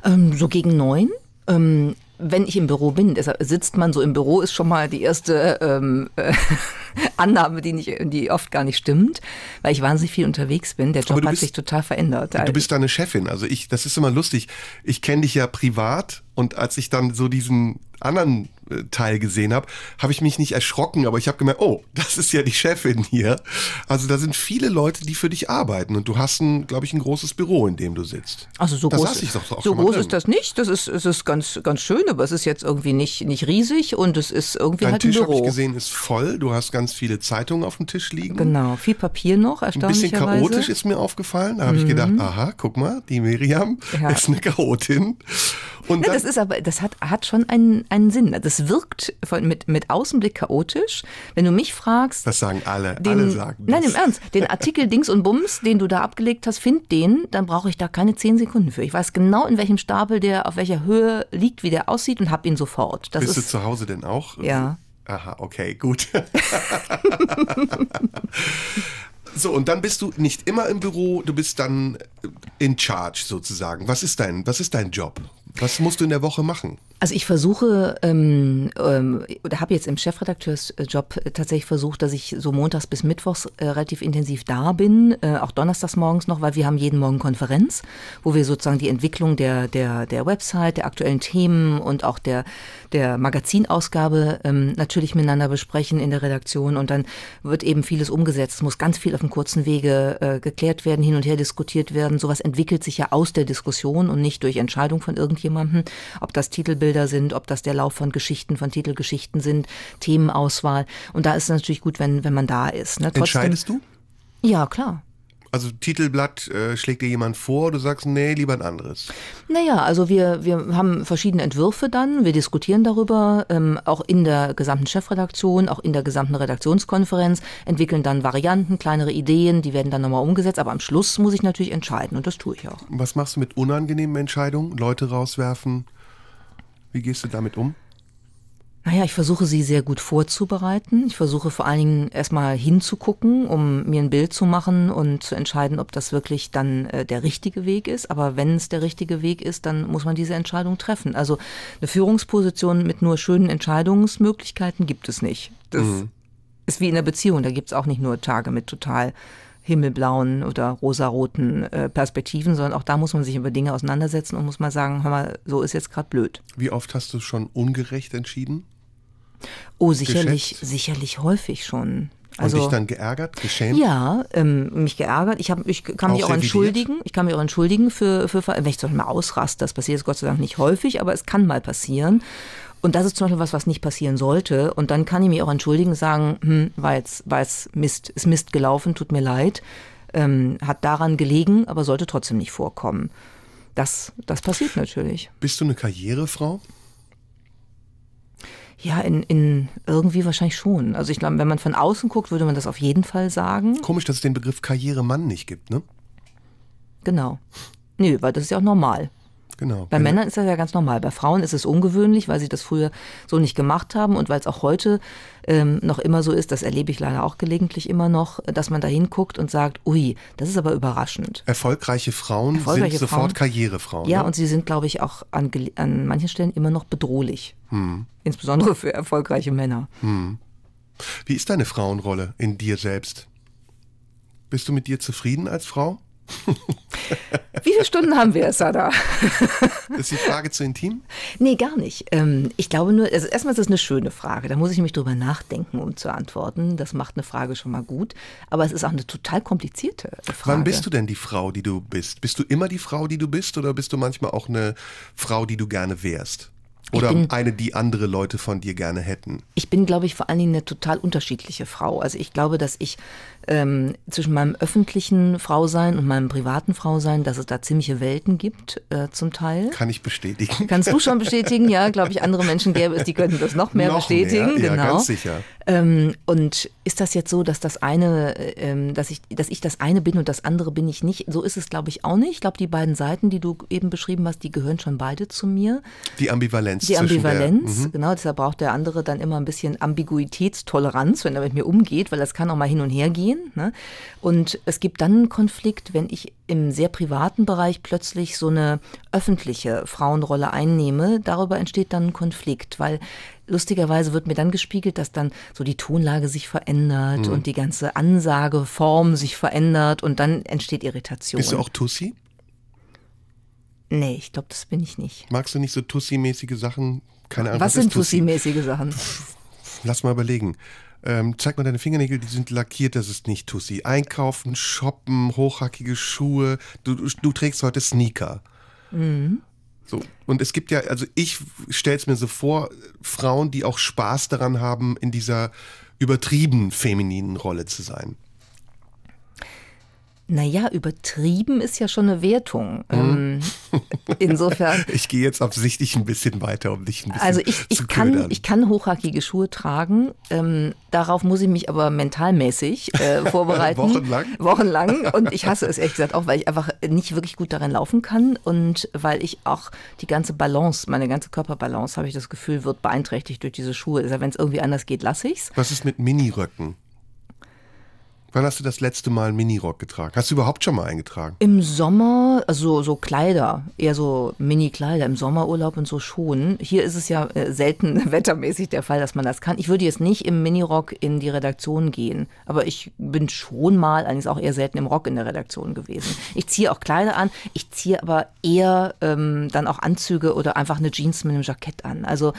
Ähm, so gegen neun. Ähm, wenn ich im Büro bin, sitzt man so im Büro, ist schon mal die erste ähm, äh, Annahme, die, nicht, die oft gar nicht stimmt, weil ich wahnsinnig viel unterwegs bin. Der Job bist, hat sich total verändert. Du bist also deine Chefin. Also ich, das ist immer lustig. Ich kenne dich ja privat und als ich dann so diesen anderen äh, Teil gesehen habe, habe ich mich nicht erschrocken, aber ich habe gemerkt, oh, das ist ja die Chefin hier. Also da sind viele Leute, die für dich arbeiten und du hast, glaube ich, ein großes Büro, in dem du sitzt. Also so da groß, ist, so groß ist das nicht. Das ist, es ist ganz, ganz schön, aber es ist jetzt irgendwie nicht, nicht riesig und es ist irgendwie Dein halt Tisch, ein Büro. Tisch, habe ich gesehen, ist voll. Du hast ganz viele Zeitungen auf dem Tisch liegen. Genau, viel Papier noch, erstaunlicherweise. Ein bisschen chaotisch ist mir aufgefallen. Da habe mhm. ich gedacht, mhm. aha, guck mal, die Miriam ja. ist eine Chaotin. Und ja, ne, das ist aber, das hat, hat schon einen, einen Sinn. Das wirkt von, mit, mit Außenblick chaotisch. Wenn du mich fragst. Das sagen alle. Den, alle sagen das. Nein, im Ernst. Den Artikel Dings und Bums, den du da abgelegt hast, find den, dann brauche ich da keine zehn Sekunden für. Ich weiß genau, in welchem Stapel der, auf welcher Höhe liegt, wie der aussieht und hab ihn sofort. Das Bist ist, du zu Hause denn auch? Ja. Aha, okay, gut. So, und dann bist du nicht immer im Büro, du bist dann in charge sozusagen. Was ist dein, was ist dein Job? Was musst du in der Woche machen? Also ich versuche, ähm, ähm, oder habe jetzt im Chefredakteursjob äh, tatsächlich versucht, dass ich so montags bis mittwochs äh, relativ intensiv da bin, äh, auch donnerstags morgens noch, weil wir haben jeden Morgen Konferenz, wo wir sozusagen die Entwicklung der, der, der Website, der aktuellen Themen und auch der, der Magazinausgabe ähm, natürlich miteinander besprechen in der Redaktion und dann wird eben vieles umgesetzt, es muss ganz viel auf dem kurzen Wege äh, geklärt werden, hin und her diskutiert werden, sowas entwickelt sich ja aus der Diskussion und nicht durch Entscheidung von irgendjemandem jemandem, ob das Titelbilder sind, ob das der Lauf von Geschichten, von Titelgeschichten sind, Themenauswahl. Und da ist es natürlich gut, wenn, wenn man da ist. Ne? Trotzdem, Entscheidest du? Ja, klar. Also Titelblatt äh, schlägt dir jemand vor, du sagst, nee, lieber ein anderes. Naja, also wir, wir haben verschiedene Entwürfe dann, wir diskutieren darüber, ähm, auch in der gesamten Chefredaktion, auch in der gesamten Redaktionskonferenz, entwickeln dann Varianten, kleinere Ideen, die werden dann nochmal umgesetzt, aber am Schluss muss ich natürlich entscheiden und das tue ich auch. Was machst du mit unangenehmen Entscheidungen? Leute rauswerfen? Wie gehst du damit um? Naja, ich versuche sie sehr gut vorzubereiten. Ich versuche vor allen Dingen erstmal hinzugucken, um mir ein Bild zu machen und zu entscheiden, ob das wirklich dann äh, der richtige Weg ist. Aber wenn es der richtige Weg ist, dann muss man diese Entscheidung treffen. Also eine Führungsposition mit nur schönen Entscheidungsmöglichkeiten gibt es nicht. Das mhm. ist wie in der Beziehung. Da gibt es auch nicht nur Tage mit total himmelblauen oder rosaroten äh, Perspektiven, sondern auch da muss man sich über Dinge auseinandersetzen und muss mal sagen, hör mal, so ist jetzt gerade blöd. Wie oft hast du schon ungerecht entschieden? Oh, sicherlich, geschätzt? sicherlich häufig schon. Also, und dich also dann geärgert, geschämt? Ja, ähm, mich geärgert. Ich, hab, ich kann auch mich auch revidiert? entschuldigen. Ich kann mich auch entschuldigen für, für wenn ich zum Beispiel mal ausraste. Das passiert Gott sei Dank nicht häufig, aber es kann mal passieren. Und das ist zum Beispiel was, was nicht passieren sollte. Und dann kann ich mich auch entschuldigen, sagen, hm, war jetzt, war jetzt Mist, ist Mist gelaufen, tut mir leid, ähm, hat daran gelegen, aber sollte trotzdem nicht vorkommen. Das, das passiert natürlich. Bist du eine Karrierefrau? Ja, in, in irgendwie wahrscheinlich schon. Also ich glaube, wenn man von außen guckt, würde man das auf jeden Fall sagen. Komisch, dass es den Begriff Karrieremann nicht gibt, ne? Genau. Nö, weil das ist ja auch normal. Genau. Bei Männern ist das ja ganz normal. Bei Frauen ist es ungewöhnlich, weil sie das früher so nicht gemacht haben und weil es auch heute ähm, noch immer so ist, das erlebe ich leider auch gelegentlich immer noch, dass man da hinguckt und sagt, ui, das ist aber überraschend. Erfolgreiche Frauen Erfolgreiche sind Frauen, sofort Karrierefrauen. Ja, ne? und sie sind, glaube ich, auch an, an manchen Stellen immer noch bedrohlich. Hm. Insbesondere für erfolgreiche Männer. Hm. Wie ist deine Frauenrolle in dir selbst? Bist du mit dir zufrieden als Frau? Wie viele Stunden haben wir, Sada? ist die Frage zu intim? Nee, gar nicht. Ähm, ich glaube nur, also erstmal ist das eine schöne Frage. Da muss ich nämlich drüber nachdenken, um zu antworten. Das macht eine Frage schon mal gut. Aber es ist auch eine total komplizierte Frage. Wann bist du denn die Frau, die du bist? Bist du immer die Frau, die du bist? Oder bist du manchmal auch eine Frau, die du gerne wärst? Oder bin, eine, die andere Leute von dir gerne hätten? Ich bin, glaube ich, vor allen Dingen eine total unterschiedliche Frau. Also ich glaube, dass ich ähm, zwischen meinem öffentlichen Frausein und meinem privaten Frausein, dass es da ziemliche Welten gibt, äh, zum Teil. Kann ich bestätigen. Kannst du schon bestätigen, ja, glaube ich, andere Menschen gäbe es, die könnten das noch mehr noch bestätigen. Mehr. Ja, genau. ganz sicher. Ähm, und ist das jetzt so, dass das eine, äh, ähm, dass ich, dass ich das eine bin und das andere bin ich nicht? So ist es, glaube ich, auch nicht. Ich glaube, die beiden Seiten, die du eben beschrieben hast, die gehören schon beide zu mir. Die Ambivalenz. Die Ambivalenz, der, mhm. genau. Deshalb braucht der andere dann immer ein bisschen Ambiguitätstoleranz, wenn er mit mir umgeht, weil das kann auch mal hin und her gehen sehen. Ne? Und es gibt dann einen Konflikt, wenn ich im sehr privaten Bereich plötzlich so eine öffentliche Frauenrolle einnehme. Darüber entsteht dann ein Konflikt, weil lustigerweise wird mir dann gespiegelt, dass dann so die Tonlage sich verändert mhm. und die ganze Ansageform sich verändert und dann entsteht Irritation. Bist du auch Tussi? Nee, ich glaube, das bin ich nicht. Magst du nicht so Tussi-mäßige Sachen? Keine Ahnung. Was, was sind Tussi-mäßige Sachen? Lass mal überlegen. Ähm, zeig mal deine Fingernägel, die sind lackiert, das ist nicht Tussi. Einkaufen, shoppen, hochhackige Schuhe, du, du trägst heute Sneaker. Mhm. So. Und es gibt ja, also ich stelle es mir so vor, Frauen, die auch Spaß daran haben, in dieser übertrieben femininen Rolle zu sein. Naja, übertrieben ist ja schon eine Wertung. Mhm. insofern. ich gehe jetzt absichtlich ein bisschen weiter, um dich ein bisschen Also ich, ich, zu kann, Also, ich kann hochhackige Schuhe tragen. Ähm, darauf muss ich mich aber mentalmäßig äh, vorbereiten. Wochenlang? Wochenlang. Und ich hasse es ehrlich gesagt auch, weil ich einfach nicht wirklich gut darin laufen kann und weil ich auch die ganze Balance, meine ganze Körperbalance, habe ich das Gefühl, wird beeinträchtigt durch diese Schuhe. Also wenn es irgendwie anders geht, lasse ich es. Was ist mit Miniröcken? Wann hast du das letzte Mal einen Minirock getragen? Hast du überhaupt schon mal eingetragen? Im Sommer, also so Kleider, eher so Mini-Kleider, im Sommerurlaub und so schon. Hier ist es ja äh, selten wettermäßig der Fall, dass man das kann. Ich würde jetzt nicht im Minirock in die Redaktion gehen, aber ich bin schon mal, eigentlich auch eher selten im Rock in der Redaktion gewesen. Ich ziehe auch Kleider an, ich ziehe aber eher ähm, dann auch Anzüge oder einfach eine Jeans mit einem Jackett an. Also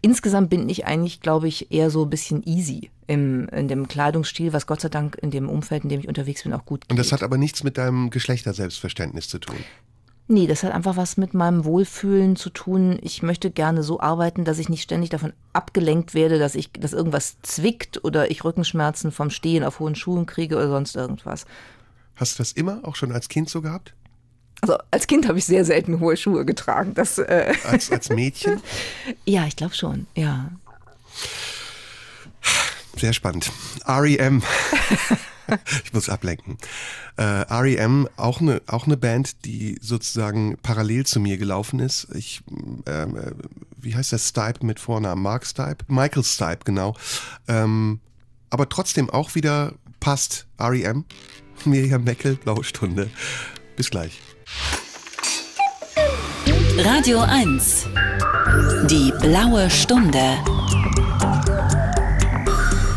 insgesamt bin ich eigentlich, glaube ich, eher so ein bisschen easy im, in dem Kleidungsstil, was Gott sei Dank in dem Umfeld, in dem ich unterwegs bin, auch gut geht. Und das hat aber nichts mit deinem Geschlechterselbstverständnis zu tun. Nee, das hat einfach was mit meinem Wohlfühlen zu tun. Ich möchte gerne so arbeiten, dass ich nicht ständig davon abgelenkt werde, dass ich, dass irgendwas zwickt oder ich Rückenschmerzen vom Stehen auf hohen Schuhen kriege oder sonst irgendwas. Hast du das immer auch schon als Kind so gehabt? Also als Kind habe ich sehr selten hohe Schuhe getragen. Das, äh als, als Mädchen? ja, ich glaube schon, ja. Sehr spannend. REM. ich muss ablenken. Äh, REM, auch eine auch eine Band, die sozusagen parallel zu mir gelaufen ist. Ich, ähm, äh, wie heißt der Stipe mit Vornamen? Mark Stipe? Michael Stipe, genau. Ähm, aber trotzdem auch wieder passt. REM, Miriam Meckel, Blaue Stunde. Bis gleich. Radio 1. Die blaue Stunde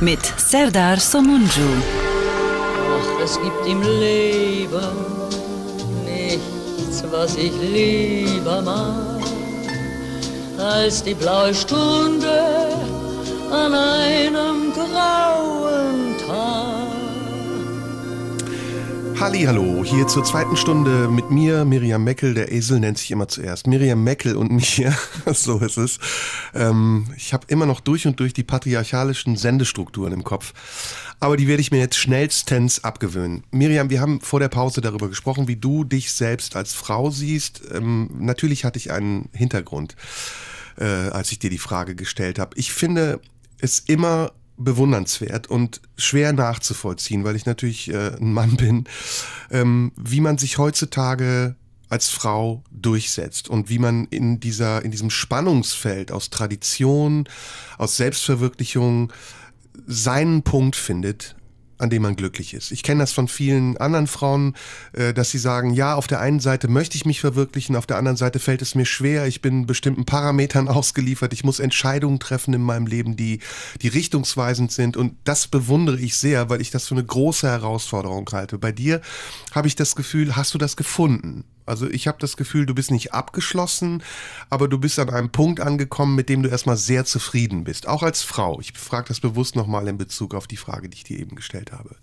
mit Serdar Somunju. Ach, es gibt im Leben nichts, was ich lieber mag, als die blaue Stunde an einem grauen Hallo, hier zur zweiten Stunde mit mir, Miriam Meckel. Der Esel nennt sich immer zuerst. Miriam Meckel und mir, so ist es. Ähm, ich habe immer noch durch und durch die patriarchalischen Sendestrukturen im Kopf. Aber die werde ich mir jetzt schnellstens abgewöhnen. Miriam, wir haben vor der Pause darüber gesprochen, wie du dich selbst als Frau siehst. Ähm, natürlich hatte ich einen Hintergrund, äh, als ich dir die Frage gestellt habe. Ich finde es immer bewundernswert und schwer nachzuvollziehen, weil ich natürlich äh, ein Mann bin, ähm, wie man sich heutzutage als Frau durchsetzt und wie man in dieser, in diesem Spannungsfeld aus Tradition, aus Selbstverwirklichung seinen Punkt findet an dem man glücklich ist. Ich kenne das von vielen anderen Frauen, äh, dass sie sagen, ja, auf der einen Seite möchte ich mich verwirklichen, auf der anderen Seite fällt es mir schwer, ich bin bestimmten Parametern ausgeliefert, ich muss Entscheidungen treffen in meinem Leben, die, die richtungsweisend sind und das bewundere ich sehr, weil ich das für eine große Herausforderung halte. Bei dir habe ich das Gefühl, hast du das gefunden? Also ich habe das Gefühl, du bist nicht abgeschlossen, aber du bist an einem Punkt angekommen, mit dem du erstmal sehr zufrieden bist. Auch als Frau. Ich frage das bewusst nochmal in Bezug auf die Frage, die ich dir eben gestellt habe.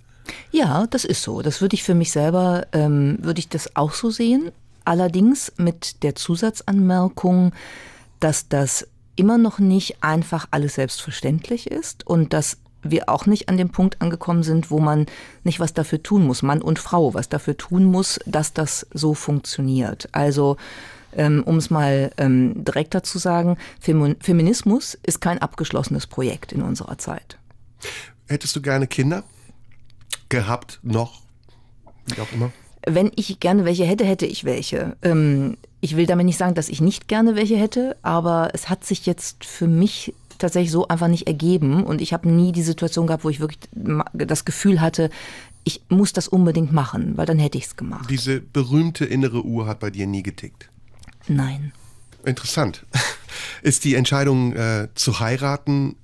Ja, das ist so. Das würde ich für mich selber, ähm, würde ich das auch so sehen. Allerdings mit der Zusatzanmerkung, dass das immer noch nicht einfach alles selbstverständlich ist und dass wir auch nicht an dem Punkt angekommen sind, wo man nicht was dafür tun muss, Mann und Frau, was dafür tun muss, dass das so funktioniert. Also ähm, um es mal ähm, direkter zu sagen, Feminismus ist kein abgeschlossenes Projekt in unserer Zeit. Hättest du gerne Kinder gehabt, noch, wie auch immer? Wenn ich gerne welche hätte, hätte ich welche. Ähm, ich will damit nicht sagen, dass ich nicht gerne welche hätte, aber es hat sich jetzt für mich tatsächlich so einfach nicht ergeben. Und ich habe nie die Situation gehabt, wo ich wirklich das Gefühl hatte, ich muss das unbedingt machen, weil dann hätte ich es gemacht. Diese berühmte innere Uhr hat bei dir nie getickt? Nein. Interessant. Ist die Entscheidung äh, zu heiraten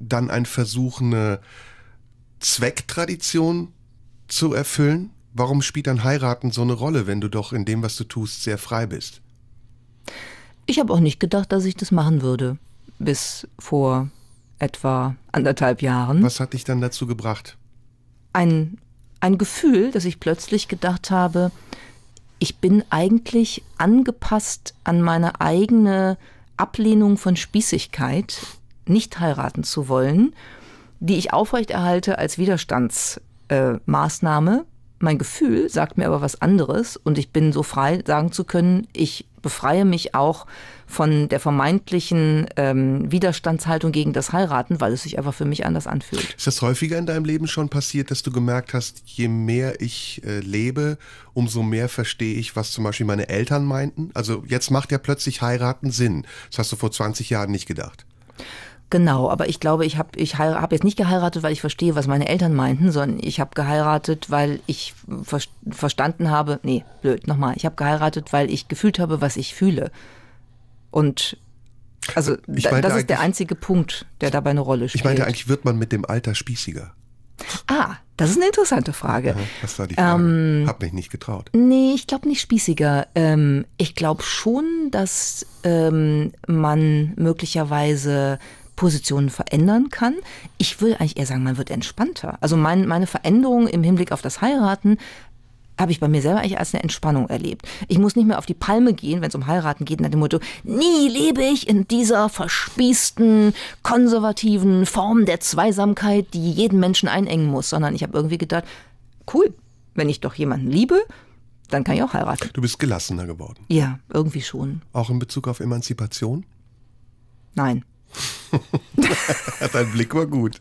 dann ein Versuch, eine Zwecktradition zu erfüllen? Warum spielt dann heiraten so eine Rolle, wenn du doch in dem, was du tust, sehr frei bist? Ich habe auch nicht gedacht, dass ich das machen würde bis vor etwa anderthalb Jahren. Was hat dich dann dazu gebracht? Ein, ein Gefühl, dass ich plötzlich gedacht habe, ich bin eigentlich angepasst an meine eigene Ablehnung von Spießigkeit, nicht heiraten zu wollen, die ich aufrechterhalte als Widerstandsmaßnahme. Äh, mein Gefühl sagt mir aber was anderes und ich bin so frei sagen zu können, ich befreie mich auch von der vermeintlichen ähm, Widerstandshaltung gegen das Heiraten, weil es sich einfach für mich anders anfühlt. Ist das häufiger in deinem Leben schon passiert, dass du gemerkt hast, je mehr ich äh, lebe, umso mehr verstehe ich, was zum Beispiel meine Eltern meinten? Also jetzt macht ja plötzlich Heiraten Sinn. Das hast du vor 20 Jahren nicht gedacht. Genau, aber ich glaube, ich habe ich hab jetzt nicht geheiratet, weil ich verstehe, was meine Eltern meinten, sondern ich habe geheiratet, weil ich ver verstanden habe, nee, blöd, nochmal, ich habe geheiratet, weil ich gefühlt habe, was ich fühle. Und also äh, das ist der einzige Punkt, der dabei eine Rolle spielt. Ich meinte eigentlich, wird man mit dem Alter spießiger? Ah, das ist eine interessante Frage. Ja, das war die Frage. Ähm, Hab mich nicht getraut. Nee, ich glaube nicht spießiger. Ähm, ich glaube schon, dass ähm, man möglicherweise Positionen verändern kann. Ich würde eigentlich eher sagen, man wird entspannter. Also mein, meine Veränderung im Hinblick auf das Heiraten habe ich bei mir selber eigentlich als eine Entspannung erlebt. Ich muss nicht mehr auf die Palme gehen, wenn es um Heiraten geht, nach dem Motto, nie lebe ich in dieser verspießten, konservativen Form der Zweisamkeit, die jeden Menschen einengen muss, sondern ich habe irgendwie gedacht, cool, wenn ich doch jemanden liebe, dann kann ich auch heiraten. Du bist gelassener geworden. Ja, irgendwie schon. Auch in Bezug auf Emanzipation? Nein. Dein Blick war gut.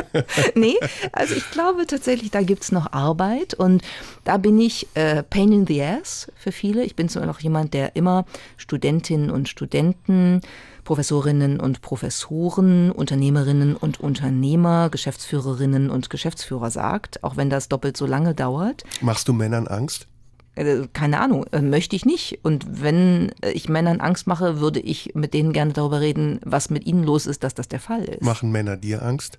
nee, also ich glaube tatsächlich, da gibt es noch Arbeit und da bin ich äh, Pain in the Ass für viele. Ich bin zwar noch jemand, der immer Studentinnen und Studenten, Professorinnen und Professoren, Unternehmerinnen und Unternehmer, Geschäftsführerinnen und Geschäftsführer sagt, auch wenn das doppelt so lange dauert. Machst du Männern Angst? Äh, keine Ahnung, äh, möchte ich nicht. Und wenn äh, ich Männern Angst mache, würde ich mit denen gerne darüber reden, was mit ihnen los ist, dass das der Fall ist. Machen Männer dir Angst?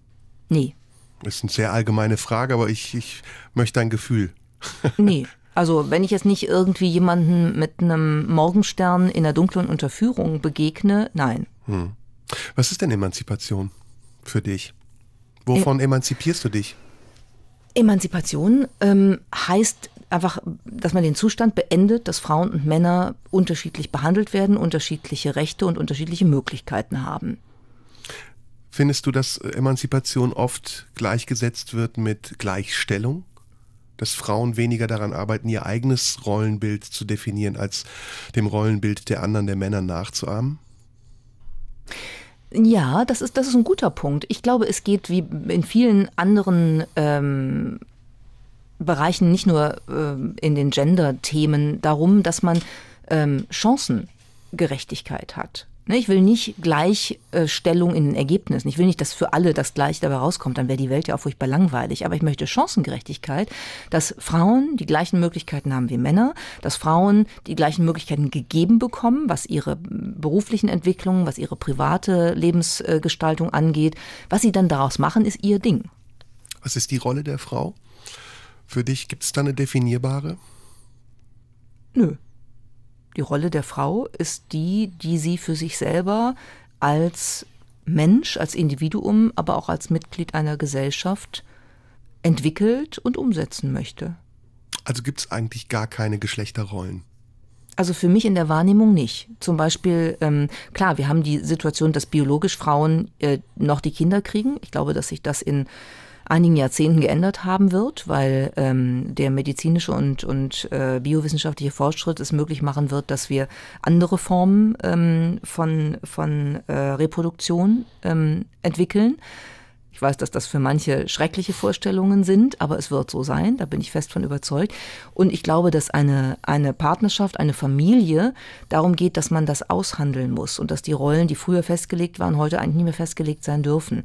Nee. Ist eine sehr allgemeine Frage, aber ich, ich möchte ein Gefühl. nee. Also wenn ich jetzt nicht irgendwie jemanden mit einem Morgenstern in der dunklen Unterführung begegne, nein. Hm. Was ist denn Emanzipation für dich? Wovon e emanzipierst du dich? Emanzipation ähm, heißt einfach, dass man den Zustand beendet, dass Frauen und Männer unterschiedlich behandelt werden, unterschiedliche Rechte und unterschiedliche Möglichkeiten haben. Findest du, dass Emanzipation oft gleichgesetzt wird mit Gleichstellung? Dass Frauen weniger daran arbeiten, ihr eigenes Rollenbild zu definieren, als dem Rollenbild der anderen, der Männer nachzuahmen? Ja, das ist, das ist ein guter Punkt. Ich glaube, es geht wie in vielen anderen ähm, Bereichen, nicht nur äh, in den Gender-Themen, darum, dass man ähm, Chancengerechtigkeit hat. Ne, ich will nicht Gleichstellung äh, in den Ergebnissen. Ich will nicht, dass für alle das Gleiche dabei rauskommt. Dann wäre die Welt ja auch furchtbar langweilig. Aber ich möchte Chancengerechtigkeit, dass Frauen die gleichen Möglichkeiten haben wie Männer, dass Frauen die gleichen Möglichkeiten gegeben bekommen, was ihre mm, beruflichen Entwicklungen, was ihre private Lebensgestaltung angeht. Was sie dann daraus machen, ist ihr Ding. Was ist die Rolle der Frau? Für dich gibt es da eine definierbare? Nö. Die Rolle der Frau ist die, die sie für sich selber als Mensch, als Individuum, aber auch als Mitglied einer Gesellschaft entwickelt und umsetzen möchte. Also gibt es eigentlich gar keine Geschlechterrollen? Also für mich in der Wahrnehmung nicht. Zum Beispiel, ähm, klar, wir haben die Situation, dass biologisch Frauen äh, noch die Kinder kriegen. Ich glaube, dass sich das in einigen Jahrzehnten geändert haben wird, weil ähm, der medizinische und, und äh, biowissenschaftliche Fortschritt es möglich machen wird, dass wir andere Formen ähm, von, von äh, Reproduktion ähm, entwickeln. Ich weiß, dass das für manche schreckliche Vorstellungen sind, aber es wird so sein, da bin ich fest von überzeugt. Und ich glaube, dass eine, eine Partnerschaft, eine Familie darum geht, dass man das aushandeln muss und dass die Rollen, die früher festgelegt waren, heute eigentlich nicht mehr festgelegt sein dürfen.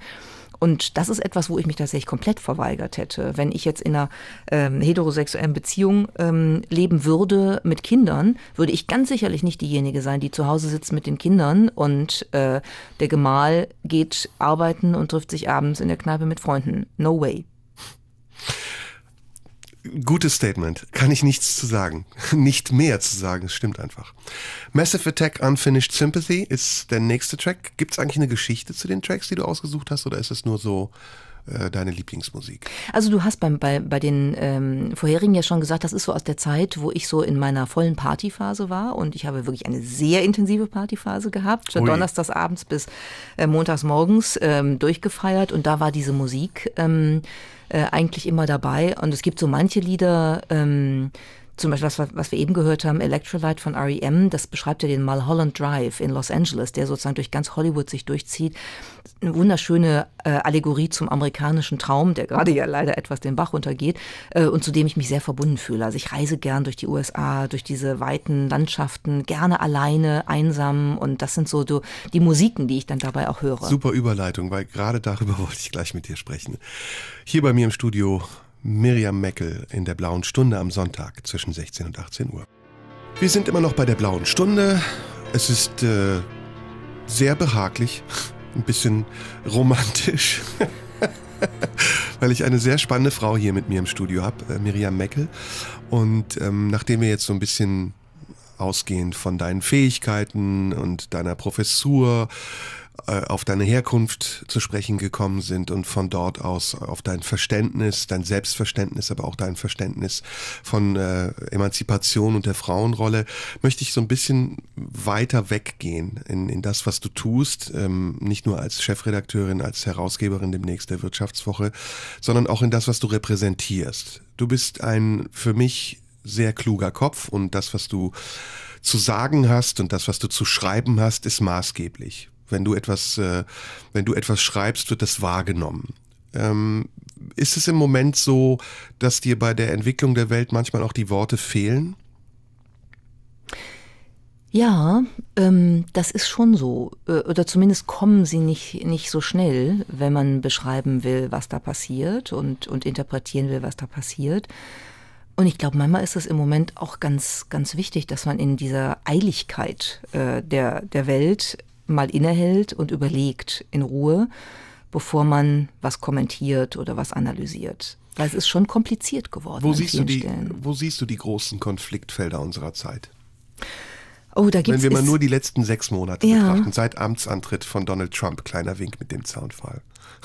Und das ist etwas, wo ich mich tatsächlich komplett verweigert hätte. Wenn ich jetzt in einer ähm, heterosexuellen Beziehung ähm, leben würde mit Kindern, würde ich ganz sicherlich nicht diejenige sein, die zu Hause sitzt mit den Kindern und äh, der Gemahl geht arbeiten und trifft sich abends in der Kneipe mit Freunden. No way. Gutes Statement. Kann ich nichts zu sagen. Nicht mehr zu sagen. Es stimmt einfach. Massive Attack Unfinished Sympathy ist der nächste Track. Gibt es eigentlich eine Geschichte zu den Tracks, die du ausgesucht hast, oder ist es nur so äh, deine Lieblingsmusik? Also du hast beim, bei, bei den ähm, vorherigen ja schon gesagt, das ist so aus der Zeit, wo ich so in meiner vollen Partyphase war und ich habe wirklich eine sehr intensive Partyphase gehabt, von donnerstags abends bis äh, montags morgens ähm, durchgefeiert und da war diese Musik. Ähm, äh, eigentlich immer dabei. Und es gibt so manche Lieder, ähm, zum Beispiel, was, was wir eben gehört haben, Electrolyte von REM, das beschreibt ja den Mulholland Drive in Los Angeles, der sozusagen durch ganz Hollywood sich durchzieht. Eine wunderschöne äh, Allegorie zum amerikanischen Traum, der gerade ja leider etwas den Bach runtergeht äh, und zu dem ich mich sehr verbunden fühle. Also ich reise gern durch die USA, durch diese weiten Landschaften, gerne alleine, einsam und das sind so du, die Musiken, die ich dann dabei auch höre. Super Überleitung, weil gerade darüber wollte ich gleich mit dir sprechen. Hier bei mir im Studio Miriam Meckel in der Blauen Stunde am Sonntag zwischen 16 und 18 Uhr. Wir sind immer noch bei der Blauen Stunde. Es ist äh, sehr behaglich, ein bisschen romantisch, weil ich eine sehr spannende Frau hier mit mir im Studio habe, äh, Miriam Meckel. Und ähm, nachdem wir jetzt so ein bisschen ausgehend von deinen Fähigkeiten und deiner Professur äh, auf deine Herkunft zu sprechen gekommen sind und von dort aus auf dein Verständnis, dein Selbstverständnis, aber auch dein Verständnis von äh, Emanzipation und der Frauenrolle, möchte ich so ein bisschen weiter weggehen in, in das, was du tust, ähm, nicht nur als Chefredakteurin, als Herausgeberin demnächst der Wirtschaftswoche, sondern auch in das, was du repräsentierst. Du bist ein für mich sehr kluger Kopf und das, was du zu sagen hast und das, was du zu schreiben hast, ist maßgeblich. Wenn du etwas, äh, wenn du etwas schreibst, wird das wahrgenommen. Ähm, ist es im Moment so, dass dir bei der Entwicklung der Welt manchmal auch die Worte fehlen? Ja, ähm, das ist schon so. Äh, oder zumindest kommen sie nicht, nicht so schnell, wenn man beschreiben will, was da passiert und, und interpretieren will, was da passiert. Und ich glaube, manchmal ist es im Moment auch ganz, ganz wichtig, dass man in dieser Eiligkeit äh, der, der Welt mal innehält und überlegt in Ruhe, bevor man was kommentiert oder was analysiert. Weil es ist schon kompliziert geworden. Wo, siehst du, die, wo siehst du die großen Konfliktfelder unserer Zeit? Oh, da gibt's, Wenn wir mal nur die letzten sechs Monate ja. betrachten, seit Amtsantritt von Donald Trump, kleiner Wink mit dem Zaunfall.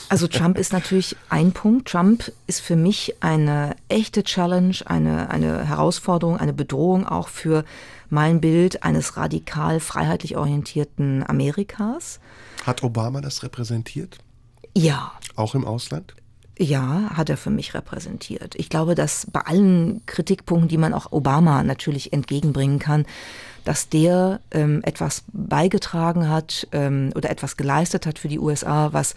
Also Trump ist natürlich ein Punkt. Trump ist für mich eine echte Challenge, eine, eine Herausforderung, eine Bedrohung auch für mein Bild eines radikal freiheitlich orientierten Amerikas. Hat Obama das repräsentiert? Ja. Auch im Ausland? Ja, hat er für mich repräsentiert. Ich glaube, dass bei allen Kritikpunkten, die man auch Obama natürlich entgegenbringen kann, dass der ähm, etwas beigetragen hat ähm, oder etwas geleistet hat für die USA, was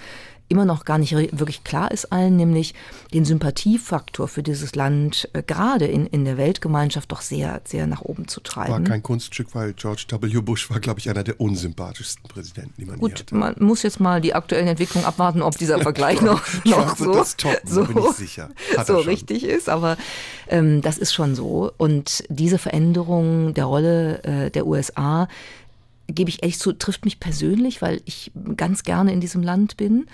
immer noch gar nicht wirklich klar ist allen, nämlich den Sympathiefaktor für dieses Land äh, gerade in, in der Weltgemeinschaft doch sehr, sehr nach oben zu treiben. War kein Kunststück, weil George W. Bush war, glaube ich, einer der unsympathischsten Präsidenten, die man Gut, man muss jetzt mal die aktuellen Entwicklungen abwarten, ob dieser Vergleich noch, noch also so, das toppen, so, bin ich sicher. so richtig ist, aber ähm, das ist schon so. Und diese Veränderung der Rolle äh, der USA gebe ich ehrlich zu, trifft mich persönlich, weil ich ganz gerne in diesem Land bin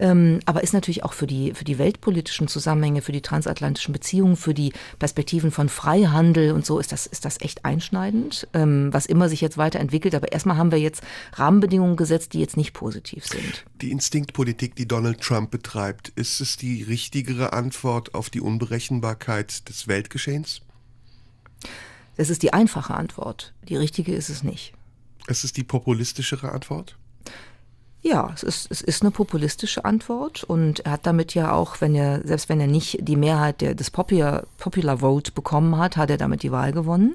ähm, aber ist natürlich auch für die, für die weltpolitischen Zusammenhänge, für die transatlantischen Beziehungen, für die Perspektiven von Freihandel und so ist das, ist das echt einschneidend, ähm, was immer sich jetzt weiterentwickelt. Aber erstmal haben wir jetzt Rahmenbedingungen gesetzt, die jetzt nicht positiv sind. Die Instinktpolitik, die Donald Trump betreibt, ist es die richtigere Antwort auf die Unberechenbarkeit des Weltgeschehens? Es ist die einfache Antwort. Die richtige ist es nicht. Es ist die populistischere Antwort? Ja, es ist, es ist eine populistische Antwort und er hat damit ja auch, wenn er, selbst wenn er nicht die Mehrheit der, des Popular, Popular Vote bekommen hat, hat er damit die Wahl gewonnen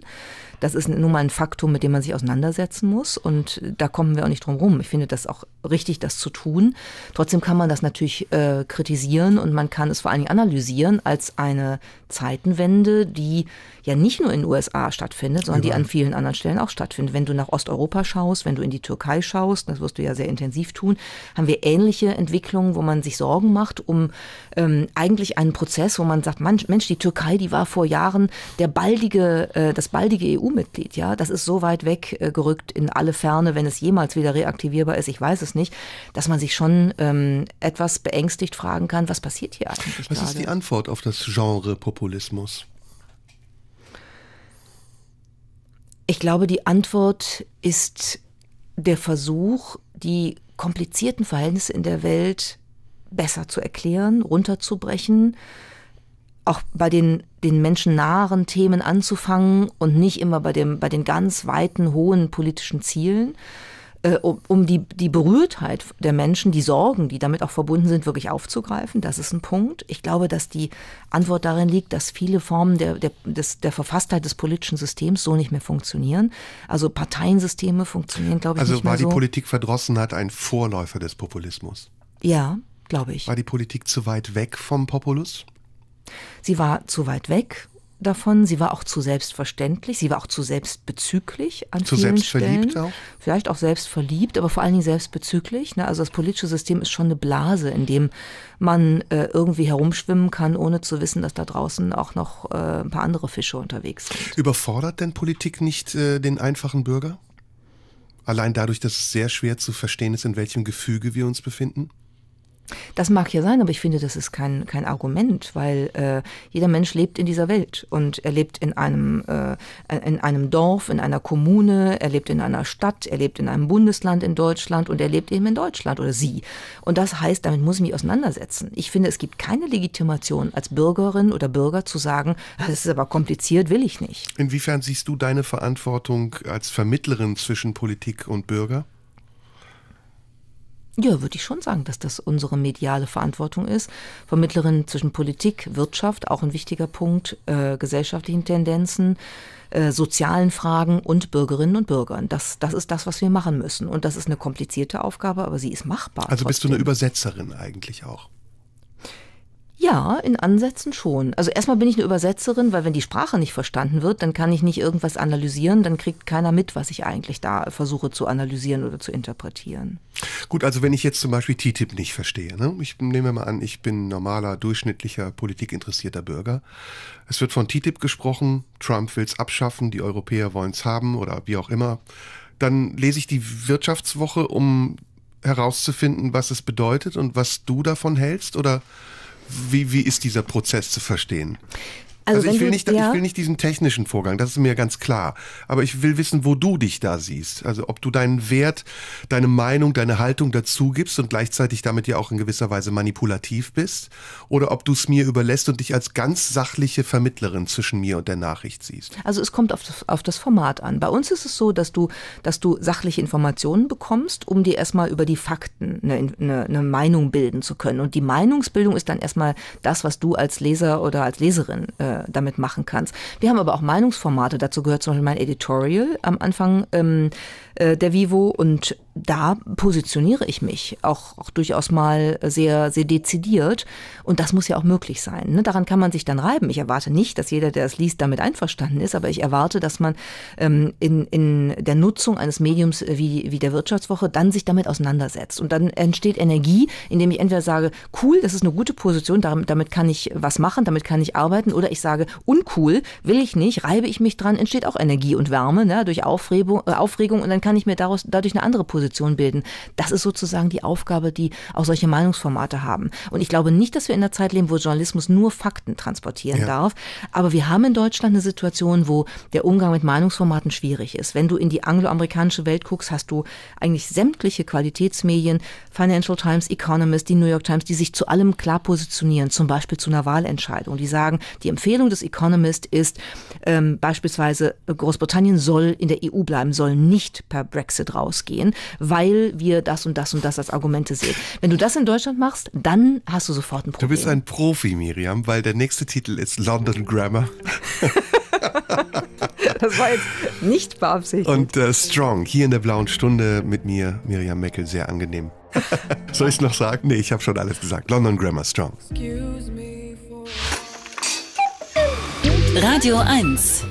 das ist nun mal ein Faktum, mit dem man sich auseinandersetzen muss. Und da kommen wir auch nicht drum rum. Ich finde das auch richtig, das zu tun. Trotzdem kann man das natürlich äh, kritisieren und man kann es vor allen Dingen analysieren als eine Zeitenwende, die ja nicht nur in den USA stattfindet, sondern Überall. die genau. an vielen anderen Stellen auch stattfindet. Wenn du nach Osteuropa schaust, wenn du in die Türkei schaust, das wirst du ja sehr intensiv tun, haben wir ähnliche Entwicklungen, wo man sich Sorgen macht um ähm, eigentlich einen Prozess, wo man sagt, Mensch, die Türkei, die war vor Jahren der baldige, äh, das baldige EU EU-Mitglied. Ja, das ist so weit weggerückt äh, in alle Ferne, wenn es jemals wieder reaktivierbar ist. Ich weiß es nicht, dass man sich schon ähm, etwas beängstigt fragen kann, was passiert hier eigentlich? Was gerade? ist die Antwort auf das Genre Populismus? Ich glaube, die Antwort ist der Versuch, die komplizierten Verhältnisse in der Welt besser zu erklären, runterzubrechen, auch bei den, den menschennahen Themen anzufangen und nicht immer bei, dem, bei den ganz weiten, hohen politischen Zielen, äh, um, um die, die Berührtheit der Menschen, die Sorgen, die damit auch verbunden sind, wirklich aufzugreifen. Das ist ein Punkt. Ich glaube, dass die Antwort darin liegt, dass viele Formen der, der, des, der Verfasstheit des politischen Systems so nicht mehr funktionieren. Also Parteiensysteme funktionieren, glaube ich, also nicht mehr so. Also war die Politikverdrossenheit ein Vorläufer des Populismus? Ja, glaube ich. War die Politik zu weit weg vom Populus? Sie war zu weit weg davon, sie war auch zu selbstverständlich, sie war auch zu selbstbezüglich an zu vielen selbstverliebt Stellen. auch? Vielleicht auch selbstverliebt, aber vor allen Dingen selbstbezüglich. Ne? Also das politische System ist schon eine Blase, in dem man äh, irgendwie herumschwimmen kann, ohne zu wissen, dass da draußen auch noch äh, ein paar andere Fische unterwegs sind. Überfordert denn Politik nicht äh, den einfachen Bürger? Allein dadurch, dass es sehr schwer zu verstehen ist, in welchem Gefüge wir uns befinden? Das mag ja sein, aber ich finde, das ist kein, kein Argument, weil äh, jeder Mensch lebt in dieser Welt und er lebt in einem, äh, in einem Dorf, in einer Kommune, er lebt in einer Stadt, er lebt in einem Bundesland in Deutschland und er lebt eben in Deutschland oder sie. Und das heißt, damit muss ich mich auseinandersetzen. Ich finde, es gibt keine Legitimation als Bürgerin oder Bürger zu sagen, ah, das ist aber kompliziert, will ich nicht. Inwiefern siehst du deine Verantwortung als Vermittlerin zwischen Politik und Bürger? Ja, würde ich schon sagen, dass das unsere mediale Verantwortung ist. Vermittlerin zwischen Politik, Wirtschaft, auch ein wichtiger Punkt, äh, gesellschaftlichen Tendenzen, äh, sozialen Fragen und Bürgerinnen und Bürgern. Das, das ist das, was wir machen müssen. Und das ist eine komplizierte Aufgabe, aber sie ist machbar. Also trotzdem. bist du eine Übersetzerin eigentlich auch? Ja, in Ansätzen schon. Also erstmal bin ich eine Übersetzerin, weil wenn die Sprache nicht verstanden wird, dann kann ich nicht irgendwas analysieren, dann kriegt keiner mit, was ich eigentlich da versuche zu analysieren oder zu interpretieren. Gut, also wenn ich jetzt zum Beispiel TTIP nicht verstehe, ne? ich nehme mal an, ich bin normaler, durchschnittlicher, politikinteressierter Bürger. Es wird von TTIP gesprochen, Trump will es abschaffen, die Europäer wollen es haben oder wie auch immer. Dann lese ich die Wirtschaftswoche, um herauszufinden, was es bedeutet und was du davon hältst oder wie, wie ist dieser Prozess zu verstehen? Also, also ich, will du, nicht, ja? ich will nicht diesen technischen Vorgang, das ist mir ganz klar. Aber ich will wissen, wo du dich da siehst. Also ob du deinen Wert, deine Meinung, deine Haltung dazu gibst und gleichzeitig damit ja auch in gewisser Weise manipulativ bist. Oder ob du es mir überlässt und dich als ganz sachliche Vermittlerin zwischen mir und der Nachricht siehst. Also es kommt auf das, auf das Format an. Bei uns ist es so, dass du, dass du sachliche Informationen bekommst, um dir erstmal über die Fakten eine, eine, eine Meinung bilden zu können. Und die Meinungsbildung ist dann erstmal das, was du als Leser oder als Leserin äh, damit machen kannst. Wir haben aber auch Meinungsformate, dazu gehört zum Beispiel mein Editorial am Anfang ähm, äh, der Vivo und da positioniere ich mich auch, auch, durchaus mal sehr, sehr dezidiert. Und das muss ja auch möglich sein. Ne? Daran kann man sich dann reiben. Ich erwarte nicht, dass jeder, der es liest, damit einverstanden ist, aber ich erwarte, dass man ähm, in, in der Nutzung eines Mediums äh, wie, wie der Wirtschaftswoche dann sich damit auseinandersetzt. Und dann entsteht Energie, indem ich entweder sage, cool, das ist eine gute Position, damit, damit kann ich was machen, damit kann ich arbeiten, oder ich sage, uncool, will ich nicht, reibe ich mich dran, entsteht auch Energie und Wärme ne? durch Aufregung, äh, Aufregung und dann kann ich mir daraus, dadurch eine andere Position Position bilden. Das ist sozusagen die Aufgabe, die auch solche Meinungsformate haben. Und ich glaube nicht, dass wir in einer Zeit leben, wo Journalismus nur Fakten transportieren ja. darf. Aber wir haben in Deutschland eine Situation, wo der Umgang mit Meinungsformaten schwierig ist. Wenn du in die angloamerikanische Welt guckst, hast du eigentlich sämtliche Qualitätsmedien, Financial Times, Economist, die New York Times, die sich zu allem klar positionieren, zum Beispiel zu einer Wahlentscheidung. Die sagen, die Empfehlung des Economist ist ähm, beispielsweise Großbritannien soll in der EU bleiben, soll nicht per Brexit rausgehen weil wir das und das und das als Argumente sehen. Wenn du das in Deutschland machst, dann hast du sofort ein Problem. Du bist ein Profi, Miriam, weil der nächste Titel ist London Grammar. das war jetzt nicht beabsichtigt. Und äh, Strong, hier in der blauen Stunde mit mir, Miriam Meckel, sehr angenehm. Soll ich es noch sagen? Nee, ich habe schon alles gesagt. London Grammar Strong. Radio 1.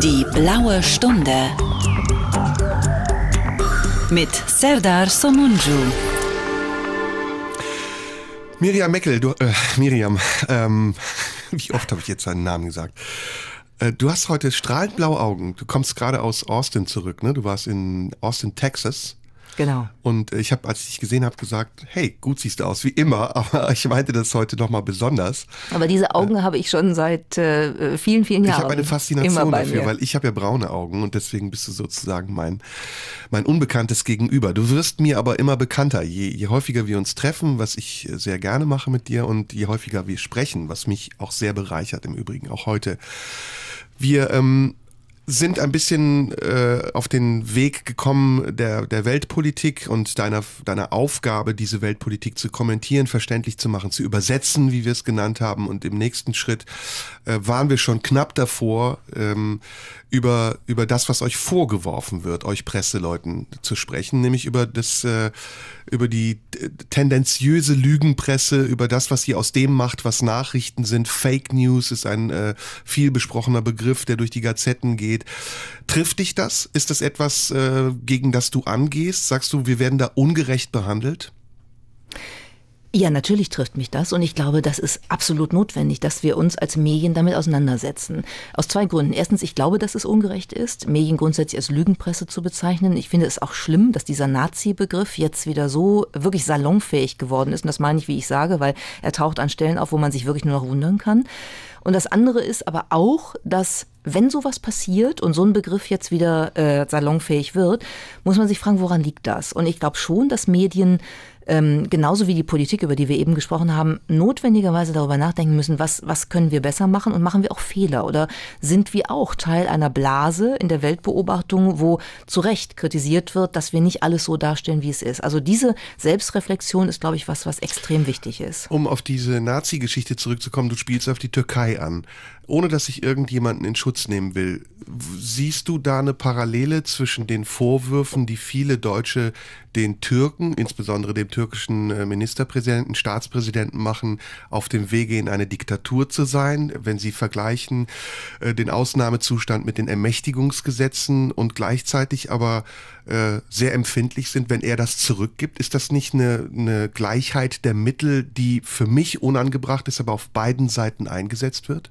Die blaue Stunde mit Serdar Somunju. Miriam Meckel, du, äh, Miriam, ähm, wie oft habe ich jetzt deinen Namen gesagt? Äh, du hast heute strahlend blaue Augen. Du kommst gerade aus Austin zurück, ne? Du warst in Austin, Texas. Genau. Und ich habe, als ich dich gesehen habe, gesagt, hey, gut siehst du aus, wie immer, aber ich meinte das heute nochmal besonders. Aber diese Augen äh, habe ich schon seit äh, vielen, vielen Jahren. Ich habe eine Faszination dafür, mir. weil ich habe ja braune Augen und deswegen bist du sozusagen mein, mein unbekanntes Gegenüber. Du wirst mir aber immer bekannter, je, je häufiger wir uns treffen, was ich sehr gerne mache mit dir und je häufiger wir sprechen, was mich auch sehr bereichert im Übrigen, auch heute. Wir ähm, sind ein bisschen äh, auf den Weg gekommen der, der Weltpolitik und deiner, deiner Aufgabe, diese Weltpolitik zu kommentieren, verständlich zu machen, zu übersetzen, wie wir es genannt haben. Und im nächsten Schritt äh, waren wir schon knapp davor, ähm, über, über das, was euch vorgeworfen wird, euch Presseleuten zu sprechen, nämlich über das, äh, über die äh, tendenziöse Lügenpresse, über das, was ihr aus dem macht, was Nachrichten sind. Fake News ist ein äh, viel besprochener Begriff, der durch die Gazetten geht. Trifft dich das? Ist das etwas, äh, gegen das du angehst? Sagst du, wir werden da ungerecht behandelt? Ja, natürlich trifft mich das und ich glaube, das ist absolut notwendig, dass wir uns als Medien damit auseinandersetzen. Aus zwei Gründen. Erstens, ich glaube, dass es ungerecht ist, Medien grundsätzlich als Lügenpresse zu bezeichnen. Ich finde es auch schlimm, dass dieser Nazi-Begriff jetzt wieder so wirklich salonfähig geworden ist. Und das meine ich, wie ich sage, weil er taucht an Stellen auf, wo man sich wirklich nur noch wundern kann. Und das andere ist aber auch, dass wenn sowas passiert und so ein Begriff jetzt wieder äh, salonfähig wird, muss man sich fragen, woran liegt das? Und ich glaube schon, dass Medien ähm, genauso wie die Politik, über die wir eben gesprochen haben, notwendigerweise darüber nachdenken müssen, was, was können wir besser machen und machen wir auch Fehler oder sind wir auch Teil einer Blase in der Weltbeobachtung, wo zu Recht kritisiert wird, dass wir nicht alles so darstellen, wie es ist. Also diese Selbstreflexion ist, glaube ich, was, was extrem wichtig ist. Um auf diese Nazi-Geschichte zurückzukommen, du spielst auf die Türkei an ohne dass ich irgendjemanden in Schutz nehmen will, siehst du da eine Parallele zwischen den Vorwürfen, die viele Deutsche den Türken, insbesondere dem türkischen äh, Ministerpräsidenten, Staatspräsidenten machen, auf dem Wege in eine Diktatur zu sein, wenn sie vergleichen äh, den Ausnahmezustand mit den Ermächtigungsgesetzen und gleichzeitig aber äh, sehr empfindlich sind, wenn er das zurückgibt? Ist das nicht eine, eine Gleichheit der Mittel, die für mich unangebracht ist, aber auf beiden Seiten eingesetzt wird?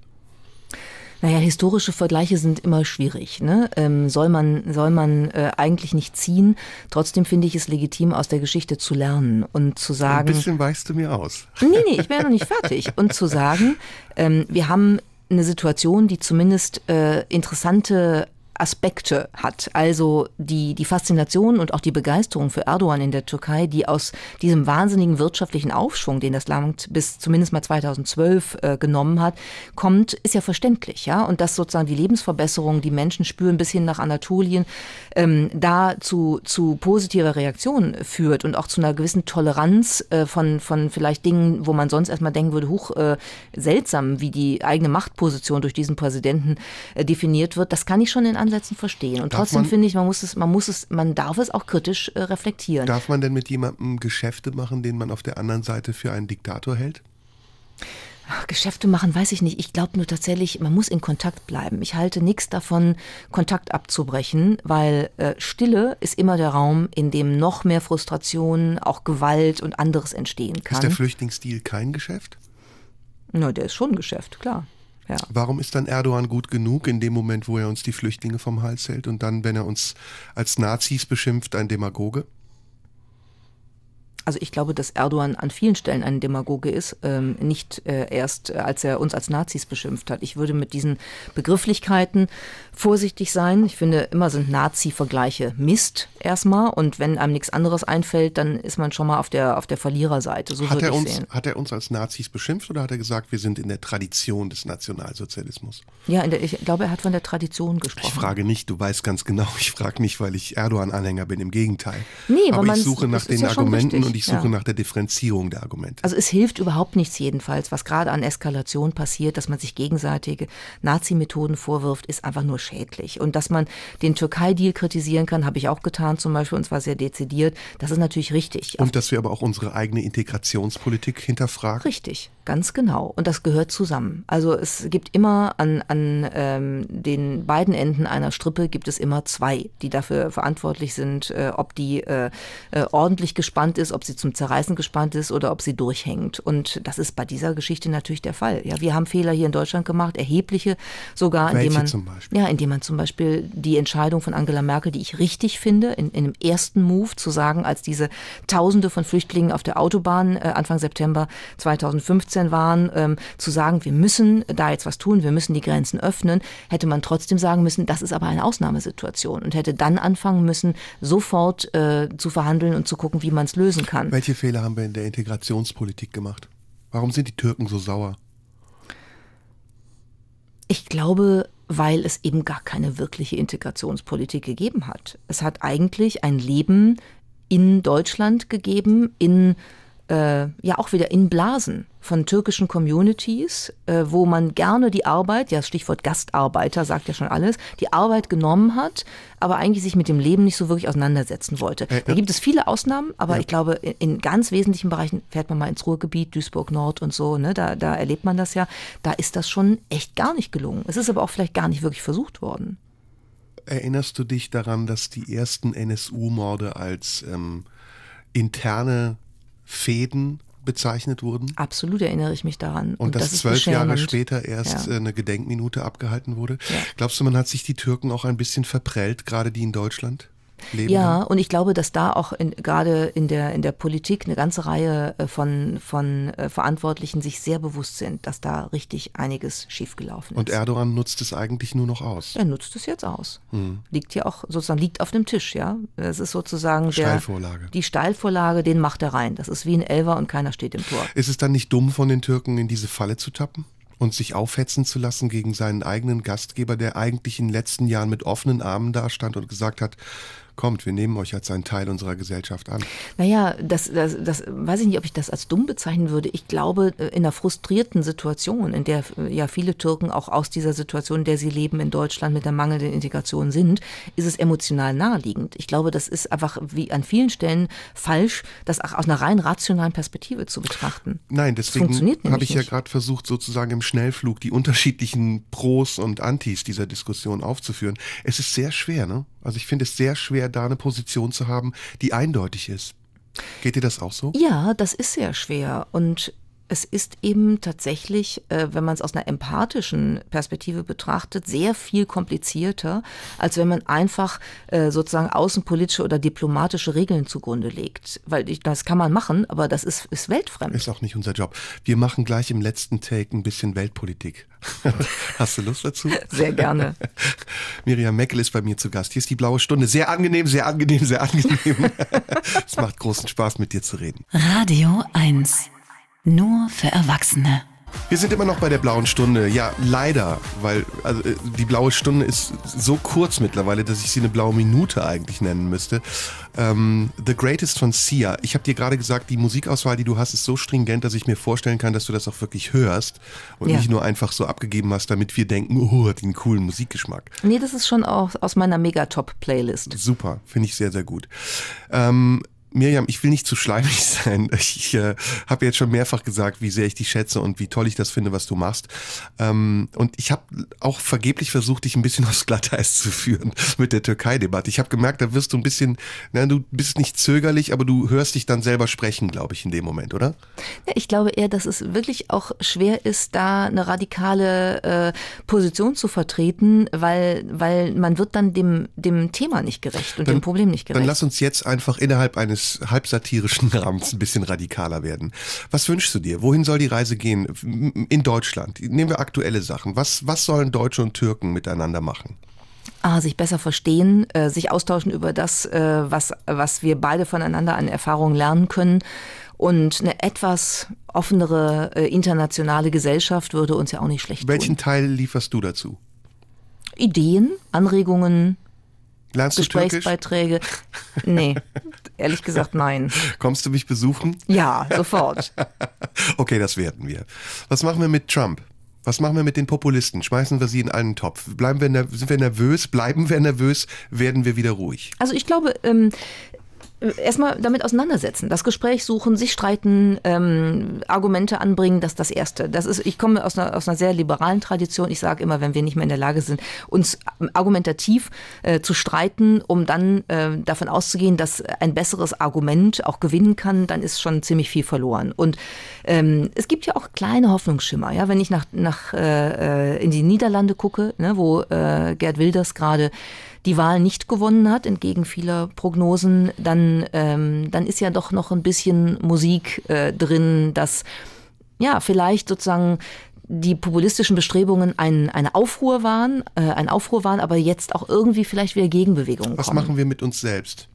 Naja, historische Vergleiche sind immer schwierig. Ne? Ähm, soll man, soll man äh, eigentlich nicht ziehen. Trotzdem finde ich es legitim, aus der Geschichte zu lernen und zu sagen. Ein bisschen weichst du mir aus. Nee, nee, ich wäre ja noch nicht fertig. Und zu sagen, ähm, wir haben eine Situation, die zumindest äh, interessante Aspekte hat. Also die, die Faszination und auch die Begeisterung für Erdogan in der Türkei, die aus diesem wahnsinnigen wirtschaftlichen Aufschwung, den das Land bis zumindest mal 2012 äh, genommen hat, kommt, ist ja verständlich. Ja? Und dass sozusagen die Lebensverbesserungen, die Menschen spüren, bis hin nach Anatolien, ähm, da zu, zu positiver Reaktion führt und auch zu einer gewissen Toleranz äh, von, von vielleicht Dingen, wo man sonst erstmal denken würde, hoch äh, seltsam, wie die eigene Machtposition durch diesen Präsidenten äh, definiert wird, das kann ich schon in Anspruch Ansätzen verstehen. Und darf trotzdem finde ich, man muss es, man muss es, man darf es auch kritisch äh, reflektieren. Darf man denn mit jemandem Geschäfte machen, den man auf der anderen Seite für einen Diktator hält? Ach, Geschäfte machen, weiß ich nicht. Ich glaube nur tatsächlich, man muss in Kontakt bleiben. Ich halte nichts davon, Kontakt abzubrechen, weil äh, Stille ist immer der Raum, in dem noch mehr Frustration, auch Gewalt und anderes entstehen kann. Ist der Flüchtlingsstil kein Geschäft? Na, der ist schon ein Geschäft, klar. Ja. Warum ist dann Erdogan gut genug in dem Moment, wo er uns die Flüchtlinge vom Hals hält und dann, wenn er uns als Nazis beschimpft, ein Demagoge? also ich glaube, dass Erdogan an vielen Stellen ein Demagoge ist, ähm, nicht äh, erst, äh, als er uns als Nazis beschimpft hat. Ich würde mit diesen Begrifflichkeiten vorsichtig sein. Ich finde, immer sind Nazi-Vergleiche Mist erstmal und wenn einem nichts anderes einfällt, dann ist man schon mal auf der, auf der Verliererseite. So hat, er uns, sehen. hat er uns als Nazis beschimpft oder hat er gesagt, wir sind in der Tradition des Nationalsozialismus? Ja, der, ich glaube, er hat von der Tradition gesprochen. Ich frage nicht, du weißt ganz genau, ich frage nicht, weil ich Erdogan-Anhänger bin, im Gegenteil. Nee, aber, aber ich suche nach den ja Argumenten und ich suche ja. nach der Differenzierung der Argumente. Also es hilft überhaupt nichts jedenfalls, was gerade an Eskalation passiert, dass man sich gegenseitige Nazi-Methoden vorwirft, ist einfach nur schädlich. Und dass man den Türkei-Deal kritisieren kann, habe ich auch getan zum Beispiel, und zwar sehr dezidiert, das ist natürlich richtig. Und dass wir aber auch unsere eigene Integrationspolitik hinterfragen. Richtig. Ganz genau. Und das gehört zusammen. Also es gibt immer an, an ähm, den beiden Enden einer Strippe gibt es immer zwei, die dafür verantwortlich sind, äh, ob die äh, äh, ordentlich gespannt ist, ob sie zum Zerreißen gespannt ist oder ob sie durchhängt. Und das ist bei dieser Geschichte natürlich der Fall. Ja, wir haben Fehler hier in Deutschland gemacht, erhebliche sogar, Welche indem man zum Beispiel? ja, indem man zum Beispiel die Entscheidung von Angela Merkel, die ich richtig finde, in, in einem ersten Move zu sagen, als diese Tausende von Flüchtlingen auf der Autobahn äh, Anfang September 2015 16 waren, ähm, zu sagen, wir müssen da jetzt was tun, wir müssen die Grenzen öffnen, hätte man trotzdem sagen müssen, das ist aber eine Ausnahmesituation und hätte dann anfangen müssen, sofort äh, zu verhandeln und zu gucken, wie man es lösen kann. Welche Fehler haben wir in der Integrationspolitik gemacht? Warum sind die Türken so sauer? Ich glaube, weil es eben gar keine wirkliche Integrationspolitik gegeben hat. Es hat eigentlich ein Leben in Deutschland gegeben, in äh, ja auch wieder in Blasen von türkischen Communities, äh, wo man gerne die Arbeit, ja Stichwort Gastarbeiter sagt ja schon alles, die Arbeit genommen hat, aber eigentlich sich mit dem Leben nicht so wirklich auseinandersetzen wollte. Äh, ja, Da gibt es viele Ausnahmen, aber ja. ich glaube, in, in, ganz wesentlichen Bereichen fährt man mal ins Ruhrgebiet, Duisburg Nord und so, ne, da, da erlebt man das ja, da ist das schon echt gar nicht gelungen. Es ist aber auch vielleicht gar nicht wirklich versucht worden. Erinnerst du dich daran, dass die ersten NSU-Morde als ähm, interne Fäden bezeichnet wurden. Absolut erinnere ich mich daran. Und, und dass das zwölf Jahre später erst ja. Äh, eine Gedenkminute abgehalten wurde. Ja. Glaubst du, man hat sich die Türken auch ein bisschen verprellt, gerade die in Deutschland? Leben. Ja, ne? und ich glaube, dass da auch in, gerade in der, in der Politik eine ganze Reihe äh, von, von äh, Verantwortlichen sich sehr bewusst sind, dass da richtig einiges schiefgelaufen ist. Und Erdogan nutzt es eigentlich nur noch aus. Er nutzt es jetzt aus. Hm. Liegt ja auch sozusagen, liegt auf dem Tisch, ja. Es ist sozusagen Steilvorlage. Der, die Steilvorlage, den macht er rein. Das ist wie ein Elver und keiner steht im Tor. Ist es dann nicht dumm von den Türken, in diese Falle zu tappen? und sich aufhetzen zu lassen gegen seinen eigenen Gastgeber, der eigentlich in den letzten Jahren mit offenen Armen dastand und gesagt hat, kommt. Wir nehmen euch als einen Teil unserer Gesellschaft an. Naja, das, das, das weiß ich nicht, ob ich das als dumm bezeichnen würde. Ich glaube, äh, in einer frustrierten Situation, in der äh, ja viele Türken auch aus dieser Situation, in der sie leben in Deutschland mit der mangelnden Integration sind, ist es emotional naheliegend. Ich glaube, das ist einfach wie an vielen Stellen falsch, das auch aus einer rein rationalen Perspektive zu betrachten. Nein, deswegen habe ich ja gerade versucht, sozusagen im Schnellflug die unterschiedlichen Pros und Antis dieser Diskussion aufzuführen. Es ist sehr schwer, ne? Also ich finde es sehr schwer, da eine Position zu haben, die eindeutig ist. Geht dir das auch so? Ja, das ist sehr schwer. Und es ist eben tatsächlich, äh, wenn man es aus einer empathischen Perspektive betrachtet, sehr viel komplizierter, als wenn man einfach äh, sozusagen außenpolitische oder diplomatische Regeln zugrunde legt. Weil das kann man machen, aber das ist, ist weltfremd. Ist auch nicht unser Job. Wir machen gleich im letzten Take ein bisschen Weltpolitik. Hast du Lust dazu? Sehr gerne. Miriam Meckel ist bei mir zu Gast. Hier ist die blaue Stunde. Sehr angenehm, sehr angenehm, sehr angenehm. es macht großen Spaß, mit dir zu reden. Radio 1. Nur für Erwachsene. Wir sind immer noch bei der blauen Stunde. Ja, leider, weil also, äh, die blaue Stunde ist so kurz mittlerweile, dass ich sie eine blaue Minute eigentlich nennen müsste. Ähm, The Greatest von Sia. Ich habe dir gerade gesagt, die Musikauswahl, die du hast, ist so stringent, dass ich mir vorstellen kann, dass du das auch wirklich hörst und ja. nicht nur einfach so abgegeben hast, damit wir denken, oh, hat einen coolen Musikgeschmack. Nee, das ist schon auch aus meiner Megatop-Playlist. Super, finde ich sehr, sehr gut. Ähm, Mirjam, ich will nicht zu schleimig sein. Ich äh, habe jetzt schon mehrfach gesagt, wie sehr ich dich schätze und wie toll ich das finde, was du machst. Ähm, und ich habe auch vergeblich versucht, dich ein bisschen aufs Glatteis zu führen mit der Türkei-Debatte. Ich habe gemerkt, da wirst du ein bisschen, na, du bist nicht zögerlich, aber du hörst dich dann selber sprechen, glaube ich, in dem Moment, oder? Ja, ich glaube eher, dass es wirklich auch schwer ist, da eine radikale äh, Position zu vertreten, weil, weil man wird dann dem, dem Thema nicht gerecht und dann, dem Problem nicht gerecht. Dann lass uns jetzt einfach innerhalb eines des halbsatirischen Rahmens ein bisschen radikaler werden. Was wünschst du dir? Wohin soll die Reise gehen? In Deutschland. Nehmen wir aktuelle Sachen. Was, was sollen Deutsche und Türken miteinander machen? Ah, sich besser verstehen, äh, sich austauschen über das, äh, was, was wir beide voneinander an Erfahrungen lernen können. Und eine etwas offenere äh, internationale Gesellschaft würde uns ja auch nicht schlecht Welchen tun. Welchen Teil lieferst du dazu? Ideen, Anregungen, Lernst Gesprächsbeiträge. nee, Ehrlich gesagt, nein. Kommst du mich besuchen? Ja, sofort. okay, das werden wir. Was machen wir mit Trump? Was machen wir mit den Populisten? Schmeißen wir sie in einen Topf? Bleiben wir sind wir nervös? Bleiben wir nervös? Werden wir wieder ruhig? Also ich glaube, ähm, erstmal damit auseinandersetzen, das Gespräch suchen, sich streiten, ähm, Argumente anbringen, das ist das Erste. Das ist, ich komme aus einer, aus einer sehr liberalen Tradition. Ich sage immer, wenn wir nicht mehr in der Lage sind, uns ähm, argumentativ äh, zu streiten, um dann äh, davon auszugehen, dass ein besseres Argument auch gewinnen kann, dann ist schon ziemlich viel verloren. Und ähm, es gibt ja auch kleine Hoffnungsschimmer. Ja? Wenn ich nach, nach, äh, äh in die Niederlande gucke, ne, wo äh, Gerd Wilders gerade die Wahl nicht gewonnen hat, entgegen vieler Prognosen, dann, ähm, dann ist ja doch noch ein bisschen Musik äh, drin, dass ja vielleicht sozusagen die populistischen Bestrebungen ein, eine Aufruhr waren, äh, ein Aufruhr waren, aber jetzt auch irgendwie vielleicht wieder Gegenbewegungen Was kommen. machen wir mit uns selbst?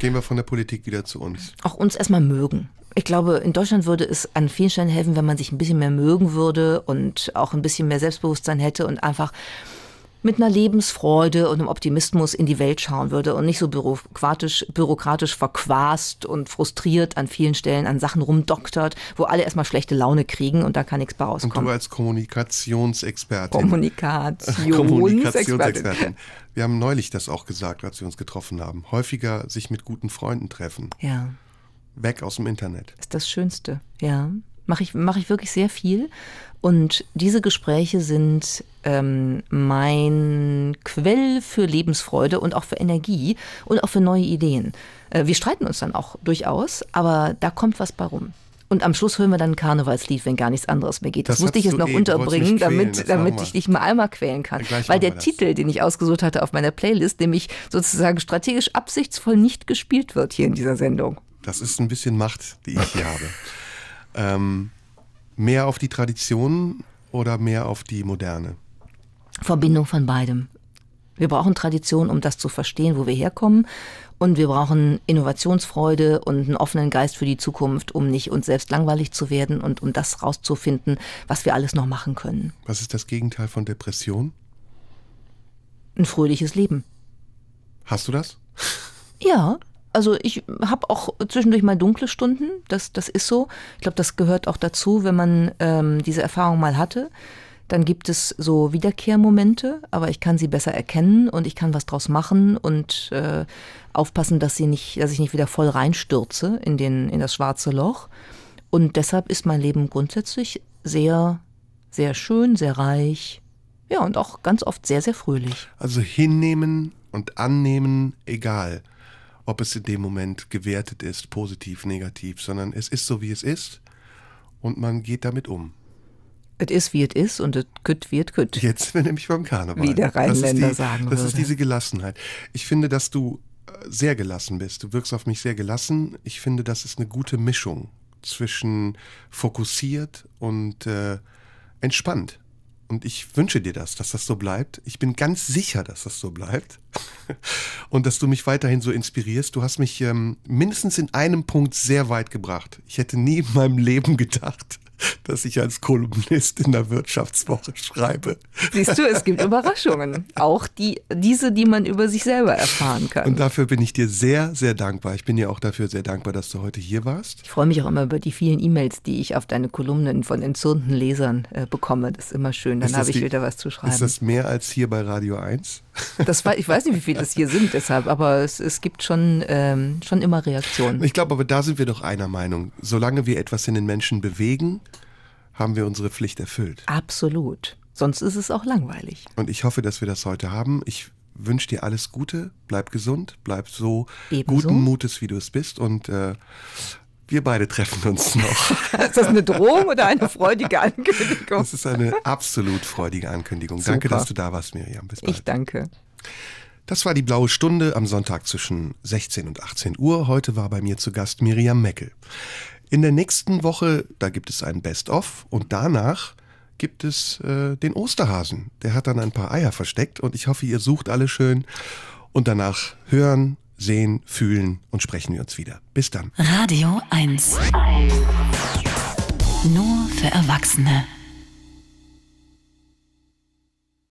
Gehen wir von der Politik wieder zu uns. Auch uns erstmal mögen. Ich glaube, in Deutschland würde es an vielen Stellen helfen, wenn man sich ein bisschen mehr mögen würde und auch ein bisschen mehr Selbstbewusstsein hätte und einfach mit einer Lebensfreude und einem Optimismus in die Welt schauen würde und nicht so bürokratisch, bürokratisch verquast und frustriert an vielen Stellen an Sachen rumdoktert, wo alle erstmal schlechte Laune kriegen und da kann nichts bei rauskommen. Und du als Kommunikationsexpertin. Kommunikationsexpertin. Kommunikationsexpertin. Wir haben neulich das auch gesagt, als wir uns getroffen haben. Häufiger sich mit guten Freunden treffen. Ja. Weg aus dem Internet. Ist das Schönste, ja mache ich, mache ich wirklich sehr viel. Und diese Gespräche sind ähm, mein Quell für Lebensfreude und auch für Energie und auch für neue Ideen. Äh, wir streiten uns dann auch durchaus, aber da kommt was bei rum. Und am Schluss hören wir dann ein Karnevalslied, wenn gar nichts anderes mehr geht. Das, das musste ich jetzt noch eben, unterbringen, damit, quälen, damit ich dich mal einmal quälen kann. Weil der Titel, den ich ausgesucht hatte auf meiner Playlist, nämlich sozusagen strategisch absichtsvoll nicht gespielt wird hier in dieser Sendung. Das ist ein bisschen Macht, die ich hier habe. Ähm, mehr auf die Tradition oder mehr auf die Moderne? Verbindung von beidem. Wir brauchen Tradition, um das zu verstehen, wo wir herkommen. Und wir brauchen Innovationsfreude und einen offenen Geist für die Zukunft, um nicht uns selbst langweilig zu werden und um das rauszufinden, was wir alles noch machen können. Was ist das Gegenteil von Depression? Ein fröhliches Leben. Hast du das? Ja, also ich habe auch zwischendurch mal dunkle Stunden, das, das ist so. Ich glaube, das gehört auch dazu, wenn man ähm, diese Erfahrung mal hatte. Dann gibt es so Wiederkehrmomente, aber ich kann sie besser erkennen und ich kann was draus machen und äh, aufpassen, dass sie nicht, dass ich nicht wieder voll reinstürze in, den, in das schwarze Loch. Und deshalb ist mein Leben grundsätzlich sehr, sehr schön, sehr reich. Ja, und auch ganz oft sehr, sehr fröhlich. Also hinnehmen und annehmen, egal ob es in dem Moment gewertet ist, positiv, negativ, sondern es ist so, wie es ist und man geht damit um. Es ist, wie es ist und es kütt, wie es kütt. Jetzt sind wir nämlich beim Karneval. Wie der Rheinländer die, sagen Das würde. ist diese Gelassenheit. Ich finde, dass du äh, sehr gelassen bist. Du wirkst auf mich sehr gelassen. Ich finde, das ist eine gute Mischung zwischen fokussiert und äh, entspannt. Und ich wünsche dir das, dass das so bleibt. Ich bin ganz sicher, dass das so bleibt. Und dass du mich weiterhin so inspirierst. Du hast mich ähm, mindestens in einem Punkt sehr weit gebracht. Ich hätte nie in meinem Leben gedacht, dass ich als Kolumnist in der Wirtschaftswoche schreibe. Siehst du, es gibt Überraschungen. Auch die, diese, die man über sich selber erfahren kann. Und dafür bin ich dir sehr, sehr dankbar. Ich bin dir auch dafür sehr dankbar, dass du heute hier warst. Ich freue mich auch immer über die vielen E-Mails, die ich auf deine Kolumnen von entzürnten Lesern äh, bekomme. Das ist immer schön. Dann habe ich wieder was zu schreiben. Ist das mehr als hier bei Radio 1? Das war, ich weiß nicht, wie viele das hier sind deshalb, aber es, es gibt schon, ähm, schon immer Reaktionen. Ich glaube, aber da sind wir doch einer Meinung. Solange wir etwas in den Menschen bewegen, haben wir unsere Pflicht erfüllt. Absolut. Sonst ist es auch langweilig. Und ich hoffe, dass wir das heute haben. Ich wünsche dir alles Gute, bleib gesund, bleib so Ebenso. guten Mutes, wie du es bist und äh, wir beide treffen uns noch. ist das eine Drohung oder eine freudige Ankündigung? Das ist eine absolut freudige Ankündigung. Super. Danke, dass du da warst, Miriam. Bis bald. Ich danke. Das war die blaue Stunde am Sonntag zwischen 16 und 18 Uhr. Heute war bei mir zu Gast Miriam Meckel. In der nächsten Woche, da gibt es ein Best-of und danach gibt es äh, den Osterhasen. Der hat dann ein paar Eier versteckt und ich hoffe, ihr sucht alle schön und danach hören sehen, fühlen und sprechen wir uns wieder. Bis dann. Radio 1. Nur für Erwachsene.